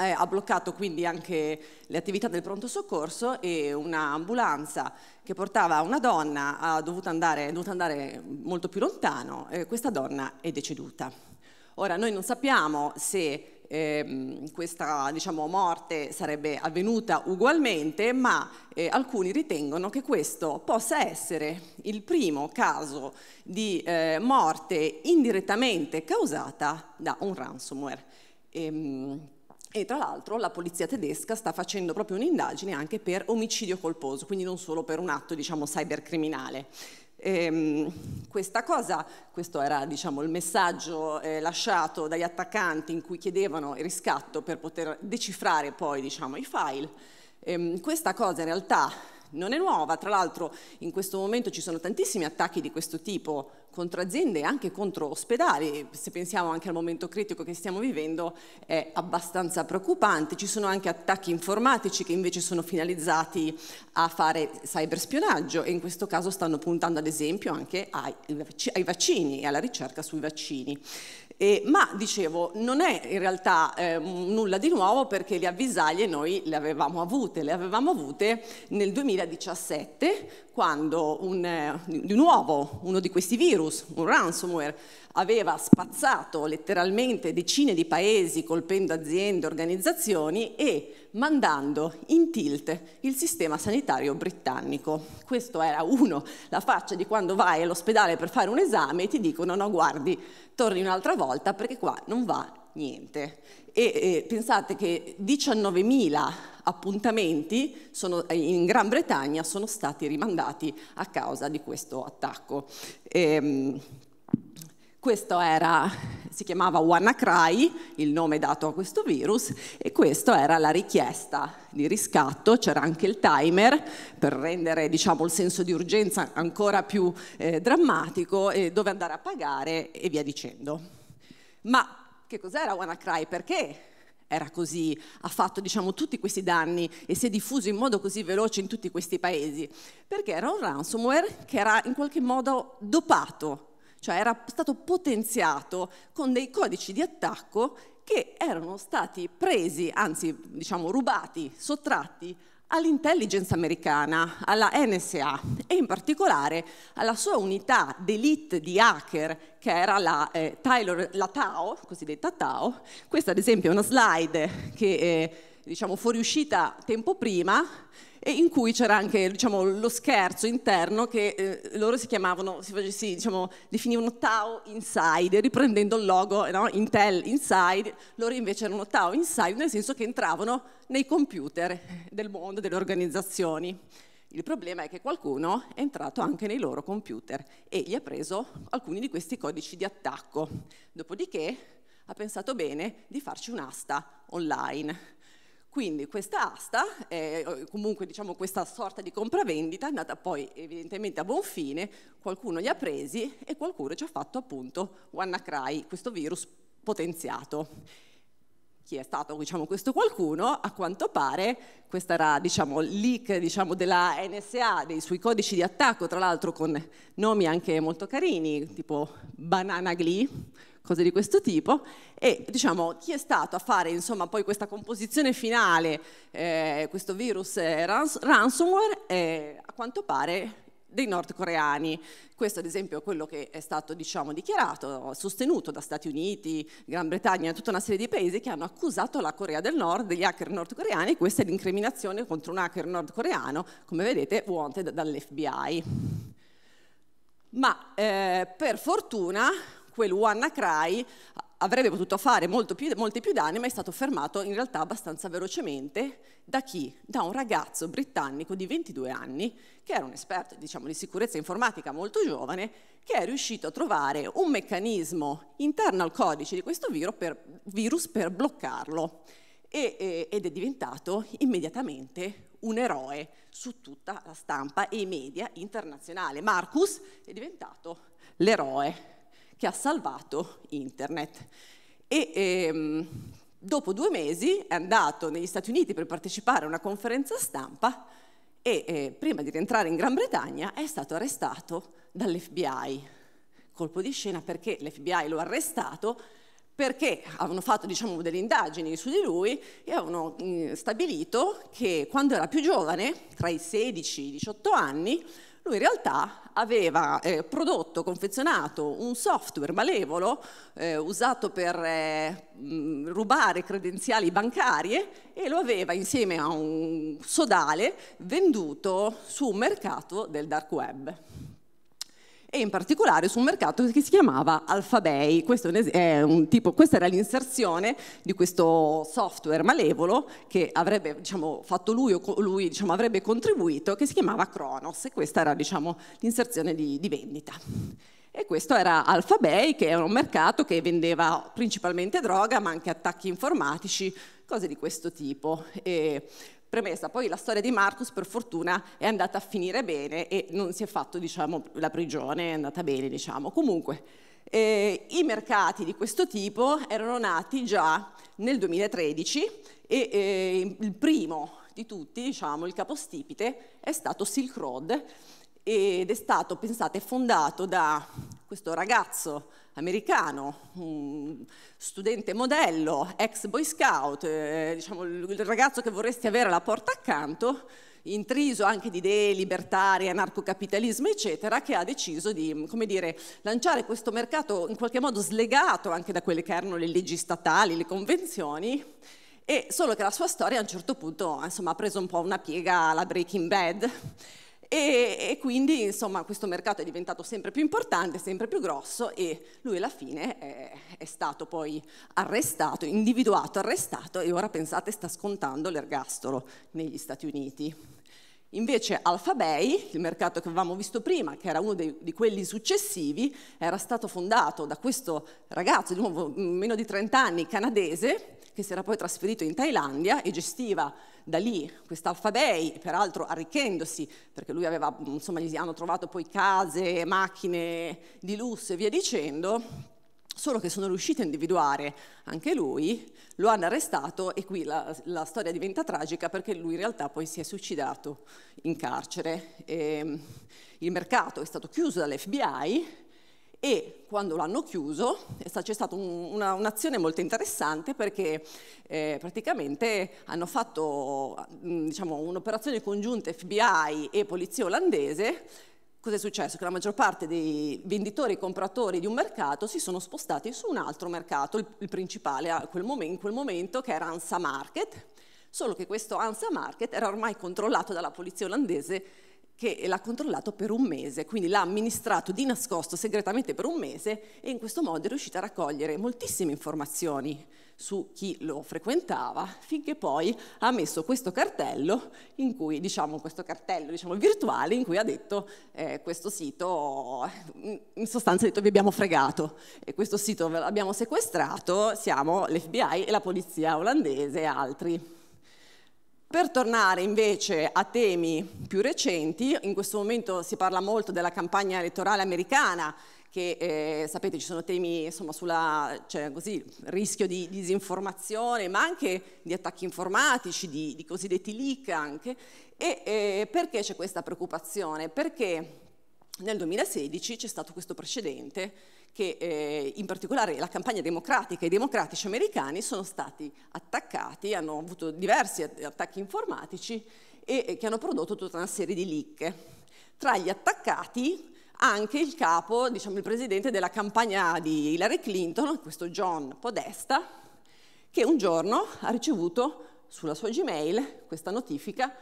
eh, ha bloccato quindi anche le attività del pronto soccorso e un'ambulanza che portava una donna ha dovuto andare, è dovuta andare molto più lontano, eh, questa donna è deceduta. Ora, noi non sappiamo se eh, questa diciamo, morte sarebbe avvenuta ugualmente, ma eh, alcuni ritengono che questo possa essere il primo caso di eh, morte indirettamente causata da un ransomware. E, ehm, e tra l'altro la polizia tedesca sta facendo proprio un'indagine anche per omicidio colposo, quindi non solo per un atto diciamo, cybercriminale. E, ehm, questa cosa, questo era diciamo, il messaggio eh, lasciato dagli attaccanti in cui chiedevano il riscatto per poter decifrare poi diciamo, i file. E, ehm, questa cosa in realtà non è nuova, tra l'altro in questo momento ci sono tantissimi attacchi di questo tipo contro aziende e anche contro ospedali, se pensiamo anche al momento critico che stiamo vivendo è abbastanza preoccupante, ci sono anche attacchi informatici che invece sono finalizzati a fare cyberspionaggio e in questo caso stanno puntando ad esempio anche ai, ai vaccini e alla ricerca sui vaccini. Eh, ma dicevo, non è in realtà eh, nulla di nuovo perché le avvisaglie noi le avevamo avute, le avevamo avute nel 2017 quando un, eh, di nuovo uno di questi virus, un ransomware, aveva spazzato letteralmente decine di paesi colpendo aziende, organizzazioni e mandando in tilt il sistema sanitario britannico. Questo era uno, la faccia di quando vai all'ospedale per fare un esame e ti dicono no guardi, torni un'altra volta perché qua non va niente. E, e pensate che 19.000 appuntamenti sono, eh, in Gran Bretagna sono stati rimandati a causa di questo attacco. E, ehm, questo era, si chiamava WannaCry, il nome dato a questo virus, e questa era la richiesta di riscatto, c'era anche il timer per rendere diciamo, il senso di urgenza ancora più eh, drammatico, eh, dove andare a pagare e via dicendo. Ma che cos'era WannaCry? Perché era così, ha fatto diciamo, tutti questi danni e si è diffuso in modo così veloce in tutti questi paesi? Perché era un ransomware che era in qualche modo dopato cioè era stato potenziato con dei codici di attacco che erano stati presi, anzi diciamo rubati, sottratti all'intelligence americana, alla NSA e in particolare alla sua unità d'elite di hacker che era la, eh, Tyler, la TAO, cosiddetta TAO. Questa ad esempio è una slide che è eh, diciamo, fuoriuscita tempo prima e in cui c'era anche diciamo, lo scherzo interno che eh, loro si chiamavano, si, si diciamo, definivano Tao Inside, riprendendo il logo no? Intel Inside, loro invece erano Tao Inside, nel senso che entravano nei computer del mondo, delle organizzazioni. Il problema è che qualcuno è entrato anche nei loro computer e gli ha preso alcuni di questi codici di attacco. Dopodiché ha pensato bene di farci un'asta online quindi questa asta, eh, comunque diciamo questa sorta di compravendita, è andata poi evidentemente a buon fine, qualcuno li ha presi e qualcuno ci ha fatto appunto WannaCry, questo virus potenziato chi è stato diciamo, questo qualcuno, a quanto pare questo era diciamo, il leak diciamo, della NSA, dei suoi codici di attacco, tra l'altro con nomi anche molto carini, tipo Banana Glee, cose di questo tipo. E diciamo, chi è stato a fare insomma, poi questa composizione finale, eh, questo virus eh, rans- ransomware, eh, a quanto pare dei nordcoreani. Questo ad esempio è quello che è stato diciamo, dichiarato, sostenuto da Stati Uniti, Gran Bretagna e tutta una serie di paesi che hanno accusato la Corea del Nord, degli hacker nordcoreani, questa è l'incriminazione contro un hacker nordcoreano, come vedete, wanted dall'FBI. Ma eh, per fortuna quel WannaCry avrebbe potuto fare più, molti più danni, ma è stato fermato in realtà abbastanza velocemente da chi? Da un ragazzo britannico di 22 anni, che era un esperto diciamo, di sicurezza informatica molto giovane, che è riuscito a trovare un meccanismo interno al codice di questo virus per, virus per bloccarlo e, e, ed è diventato immediatamente un eroe su tutta la stampa e i media internazionali. Marcus è diventato l'eroe che ha salvato internet. E ehm, dopo due mesi è andato negli Stati Uniti per partecipare a una conferenza stampa e eh, prima di rientrare in Gran Bretagna è stato arrestato dall'FBI. Colpo di scena perché l'FBI lo ha arrestato perché avevano fatto diciamo, delle indagini su di lui e avevano mm, stabilito che quando era più giovane, tra i 16 e i 18 anni, lui in realtà aveva eh, prodotto, confezionato un software malevolo eh, usato per eh, rubare credenziali bancarie e lo aveva insieme a un sodale venduto su un mercato del dark web e in particolare su un mercato che si chiamava Alphabay. Questo, tipo, questa era l'inserzione di questo software malevolo che avrebbe diciamo, fatto lui o lui diciamo, avrebbe contribuito, che si chiamava Kronos e questa era diciamo, l'inserzione di, di vendita. E questo era Alphabay, che era un mercato che vendeva principalmente droga, ma anche attacchi informatici, cose di questo tipo. E Premessa, poi la storia di Marcus per fortuna è andata a finire bene e non si è fatto diciamo, la prigione, è andata bene diciamo. Comunque, eh, i mercati di questo tipo erano nati già nel 2013 e eh, il primo di tutti, diciamo, il capostipite, è stato Silk Road ed è stato, pensate, fondato da questo ragazzo americano, un studente modello, ex boy scout, eh, diciamo, il ragazzo che vorresti avere alla porta accanto, intriso anche di idee libertarie, anarcocapitalismo, eccetera, che ha deciso di dire, lanciare questo mercato in qualche modo slegato anche da quelle che erano le leggi statali, le convenzioni. E solo che la sua storia a un certo punto insomma, ha preso un po' una piega alla Breaking Bad e, e quindi insomma questo mercato è diventato sempre più importante, sempre più grosso e lui alla fine è, è stato poi arrestato, individuato, arrestato e ora pensate sta scontando l'ergastolo negli Stati Uniti. Invece Alphabay, il mercato che avevamo visto prima, che era uno dei, di quelli successivi, era stato fondato da questo ragazzo, di nuovo meno di 30 anni, canadese, che si era poi trasferito in Thailandia e gestiva da lì quest'Alfadei, peraltro arricchendosi, perché lui aveva, insomma, gli hanno trovato poi case, macchine di lusso e via dicendo, solo che sono riusciti a individuare anche lui, lo hanno arrestato e qui la, la storia diventa tragica perché lui in realtà poi si è suicidato in carcere. E, ehm, il mercato è stato chiuso dall'FBI e quando l'hanno chiuso c'è stata un, una, un'azione molto interessante perché eh, praticamente hanno fatto mm, diciamo, un'operazione congiunta FBI e polizia olandese Cos'è successo? Che la maggior parte dei venditori e compratori di un mercato si sono spostati su un altro mercato, il, il principale quel momento, in quel momento che era Ansa Market, solo che questo Ansa Market era ormai controllato dalla polizia olandese che l'ha controllato per un mese, quindi l'ha amministrato di nascosto segretamente per un mese e in questo modo è riuscita a raccogliere moltissime informazioni su chi lo frequentava, finché poi ha messo questo cartello, in cui, diciamo, questo cartello diciamo, virtuale in cui ha detto eh, questo sito, in sostanza ha detto vi abbiamo fregato, e questo sito l'abbiamo sequestrato, siamo l'FBI e la polizia olandese e altri. Per tornare invece a temi più recenti, in questo momento si parla molto della campagna elettorale americana che eh, sapete ci sono temi insomma sulla cioè, così, rischio di disinformazione ma anche di attacchi informatici, di, di cosiddetti leak anche e eh, perché c'è questa preoccupazione? Perché nel 2016 c'è stato questo precedente che eh, in particolare la campagna democratica e i democratici americani sono stati attaccati, hanno avuto diversi attacchi informatici e, e che hanno prodotto tutta una serie di licche. Tra gli attaccati anche il capo, diciamo il presidente della campagna di Hillary Clinton, questo John Podesta, che un giorno ha ricevuto sulla sua Gmail questa notifica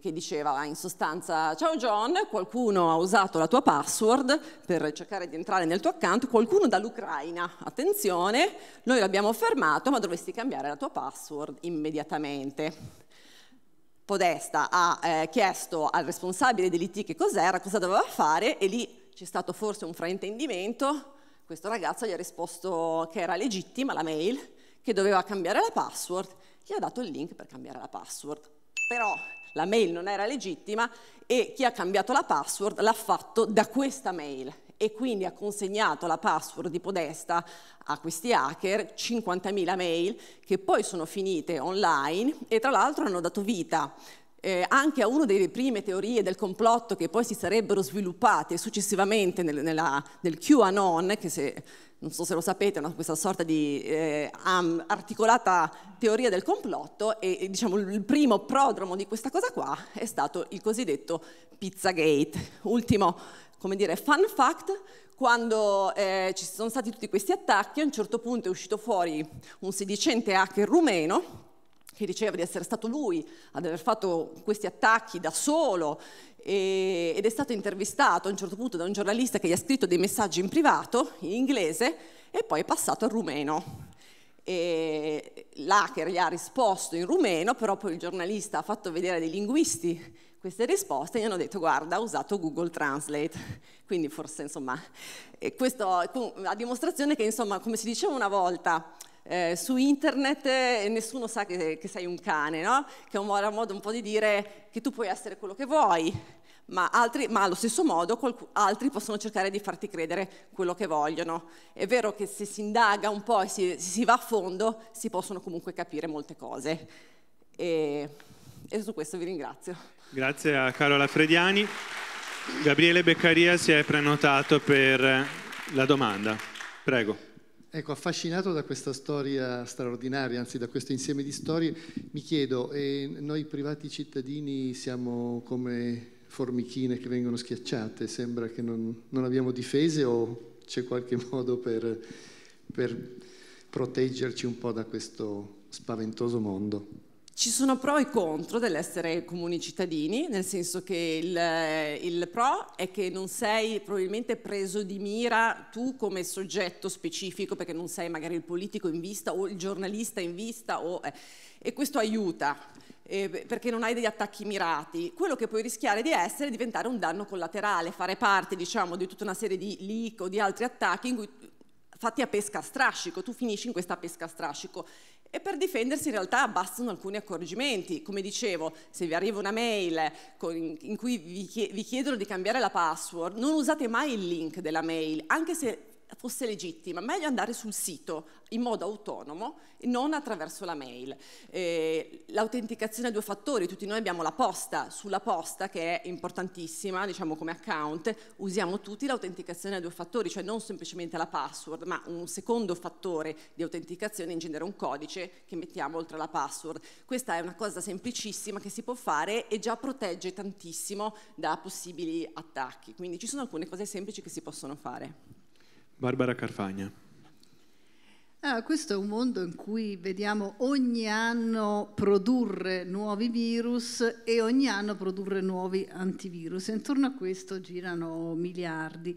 che diceva in sostanza ciao John, qualcuno ha usato la tua password per cercare di entrare nel tuo account, qualcuno dall'Ucraina, attenzione, noi l'abbiamo fermato ma dovresti cambiare la tua password immediatamente. Podesta ha eh, chiesto al responsabile dell'IT che cos'era, cosa doveva fare e lì c'è stato forse un fraintendimento, questo ragazzo gli ha risposto che era legittima la mail, che doveva cambiare la password, gli ha dato il link per cambiare la password. Però la mail non era legittima e chi ha cambiato la password l'ha fatto da questa mail e quindi ha consegnato la password di Podesta a questi hacker, 50.000 mail che poi sono finite online e tra l'altro hanno dato vita eh, anche a una delle prime teorie del complotto che poi si sarebbero sviluppate successivamente nel, nella, nel QAnon, che se, non so se lo sapete, è questa sorta di eh, articolata teoria del complotto e, e diciamo, il primo prodromo di questa cosa qua è stato il cosiddetto Pizzagate. Ultimo, come dire, fun fact, quando eh, ci sono stati tutti questi attacchi, a un certo punto è uscito fuori un sedicente hacker rumeno che diceva di essere stato lui ad aver fatto questi attacchi da solo e, ed è stato intervistato a un certo punto da un giornalista che gli ha scritto dei messaggi in privato, in inglese, e poi è passato al rumeno. E l'hacker gli ha risposto in rumeno, però poi il giornalista ha fatto vedere dei linguisti queste risposte e gli hanno detto guarda ha usato Google Translate quindi forse insomma questo a dimostrazione che insomma come si diceva una volta eh, su internet nessuno sa che, che sei un cane, no? che è un, modo un po' di dire che tu puoi essere quello che vuoi, ma, altri, ma allo stesso modo qualc- altri possono cercare di farti credere quello che vogliono. È vero che se si indaga un po' e si, si va a fondo si possono comunque capire molte cose. E, e su questo vi ringrazio. Grazie a Carola Frediani. Gabriele Beccaria si è prenotato per la domanda. Prego. Ecco, affascinato da questa storia straordinaria, anzi da questo insieme di storie, mi chiedo, eh, noi privati cittadini siamo come formichine che vengono schiacciate, sembra che non, non abbiamo difese o c'è qualche modo per, per proteggerci un po' da questo spaventoso mondo? Ci sono pro e contro dell'essere comuni cittadini, nel senso che il, il, pro è che non sei probabilmente preso di mira tu come soggetto specifico, perché non sei magari il politico in vista o il giornalista in vista, o, eh, e questo aiuta. Eh, perché non hai degli attacchi mirati, quello che puoi rischiare di essere è diventare un danno collaterale, fare parte diciamo, di tutta una serie di leak o di altri attacchi in cui fatti a pesca a strascico, tu finisci in questa pesca a strascico e per difendersi in realtà bastano alcuni accorgimenti. Come dicevo, se vi arriva una mail in cui vi chiedono di cambiare la password, non usate mai il link della mail, anche se fosse legittima, meglio andare sul sito in modo autonomo e non attraverso la mail. Eh, l'autenticazione a due fattori, tutti noi abbiamo la posta, sulla posta che è importantissima diciamo come account, usiamo tutti l'autenticazione a due fattori, cioè non semplicemente la password ma un secondo fattore di autenticazione in genere un codice che mettiamo oltre la password. Questa è una cosa semplicissima che si può fare e già protegge tantissimo da possibili attacchi, quindi ci sono alcune cose semplici che si possono fare. Barbara Carfagna. Ah, questo è un mondo in cui vediamo ogni anno produrre nuovi virus e ogni anno produrre nuovi antivirus. Intorno a questo girano miliardi.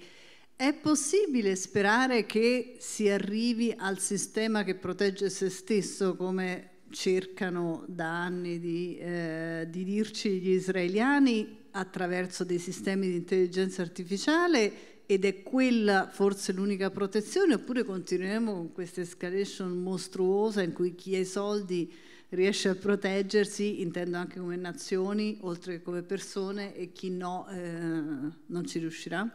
È possibile sperare che si arrivi al sistema che protegge se stesso, come cercano da anni di, eh, di dirci gli israeliani, attraverso dei sistemi di intelligenza artificiale ed è quella forse l'unica protezione oppure continueremo con questa escalation mostruosa in cui chi ha i soldi riesce a proteggersi, intendo anche come nazioni, oltre che come persone, e chi no eh, non ci riuscirà?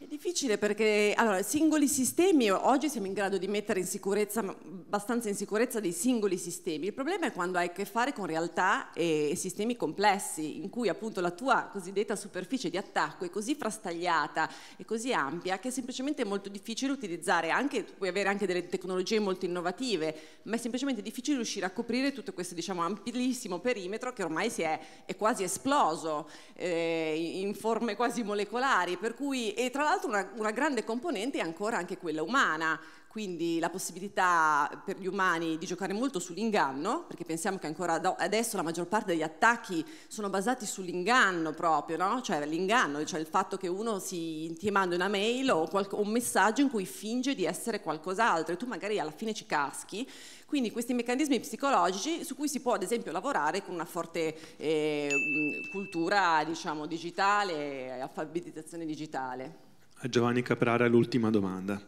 È difficile perché allora, singoli sistemi, oggi siamo in grado di mettere in sicurezza, abbastanza in sicurezza dei singoli sistemi, il problema è quando hai a che fare con realtà e, sistemi complessi in cui appunto la tua cosiddetta superficie di attacco è così frastagliata e così ampia che è semplicemente molto difficile utilizzare, anche, puoi avere anche delle tecnologie molto innovative, ma è semplicemente difficile riuscire a coprire tutto questo diciamo amplissimo perimetro che ormai si è, è quasi esploso eh, in forme quasi molecolari, per cui, e tra l'altro una, una grande componente è ancora anche quella umana, quindi la possibilità per gli umani di giocare molto sull'inganno, perché pensiamo che ancora adesso la maggior parte degli attacchi sono basati sull'inganno proprio, no? cioè l'inganno, cioè il fatto che uno si, ti manda una mail o un messaggio in cui finge di essere qualcos'altro e tu magari alla fine ci caschi. Quindi questi meccanismi psicologici su cui si può ad esempio lavorare con una forte eh, cultura diciamo, digitale, alfabetizzazione digitale. A Giovanni Caprara l'ultima domanda.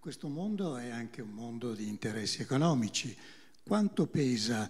Questo mondo è anche un mondo di interessi economici. Quanto pesa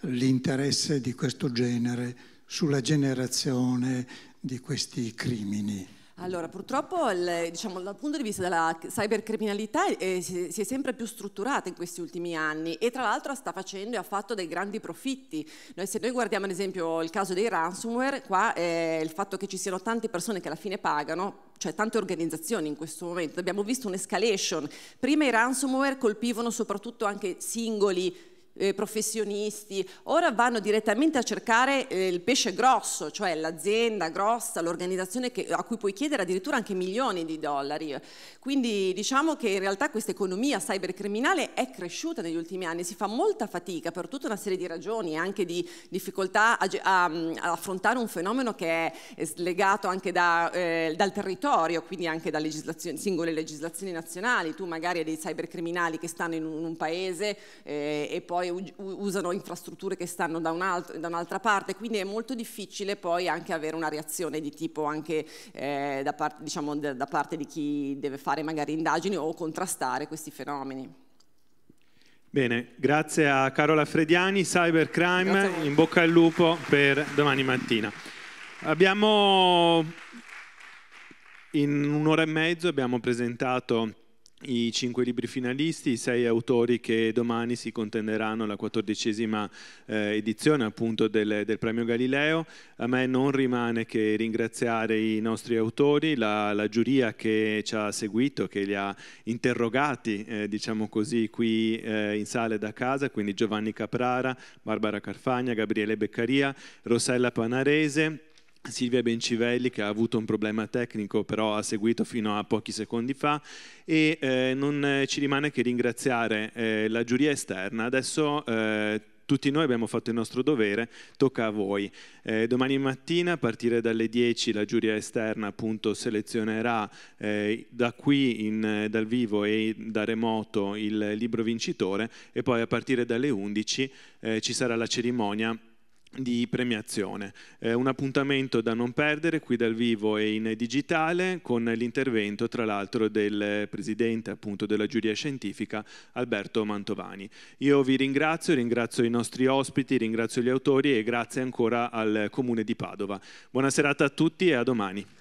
l'interesse di questo genere sulla generazione di questi crimini? Allora, purtroppo il, diciamo, dal punto di vista della cybercriminalità eh, si, è sempre più strutturata in questi ultimi anni e tra l'altro sta facendo e ha fatto dei grandi profitti. Noi, se noi guardiamo ad esempio il caso dei ransomware, qua eh, il fatto che ci siano tante persone che alla fine pagano, cioè tante organizzazioni in questo momento, abbiamo visto un'escalation. Prima i ransomware colpivano soprattutto anche singoli eh, professionisti, ora vanno direttamente a cercare eh, il pesce grosso, cioè l'azienda grossa, l'organizzazione a cui puoi chiedere addirittura anche milioni di dollari. Quindi diciamo che in realtà questa economia cybercriminale è cresciuta negli ultimi anni, si fa molta fatica per tutta una serie di ragioni e anche di difficoltà a, a, mm, a, affrontare un fenomeno che è legato anche da, eh, dal territorio, quindi anche da legislazioni, singole legislazioni nazionali. Tu magari hai dei cybercriminali che stanno in un, in un paese eh, e poi poi usano infrastrutture che stanno da, un altro, da, un'altra parte, quindi è molto difficile poi anche avere una reazione di tipo anche eh, da, parte, diciamo, da, da parte di chi deve fare magari indagini o contrastare questi fenomeni. Bene, grazie a Carola Frediani, Cybercrime, in bocca al lupo per domani mattina. Abbiamo in un'ora e mezzo abbiamo presentato i cinque libri finalisti, i sei autori che domani si contenderanno la quattordicesima eh, edizione appunto del, del, Premio Galileo. A me non rimane che ringraziare i nostri autori, la, la giuria che ci ha seguito, che li ha interrogati, eh, diciamo così, qui eh, in sale da casa, quindi Giovanni Caprara, Barbara Carfagna, Gabriele Beccaria, Rossella Panarese Silvia Bencivelli che ha avuto un problema tecnico però ha seguito fino a pochi secondi fa e eh, non eh, ci rimane che ringraziare eh, la giuria esterna. Adesso eh, tutti noi abbiamo fatto il nostro dovere, tocca a voi. Eh, domani mattina a partire dalle 10 la giuria esterna appunto selezionerà eh, da qui in, eh, dal vivo e da remoto il libro vincitore e poi a partire dalle 11 eh, ci sarà la cerimonia di premiazione. Eh, un appuntamento da non perdere qui dal vivo e in digitale con l'intervento tra l'altro del presidente appunto della giuria scientifica Alberto Mantovani. Io vi ringrazio, ringrazio i nostri ospiti, ringrazio gli autori e grazie ancora al Comune di Padova. Buona serata a tutti e a domani.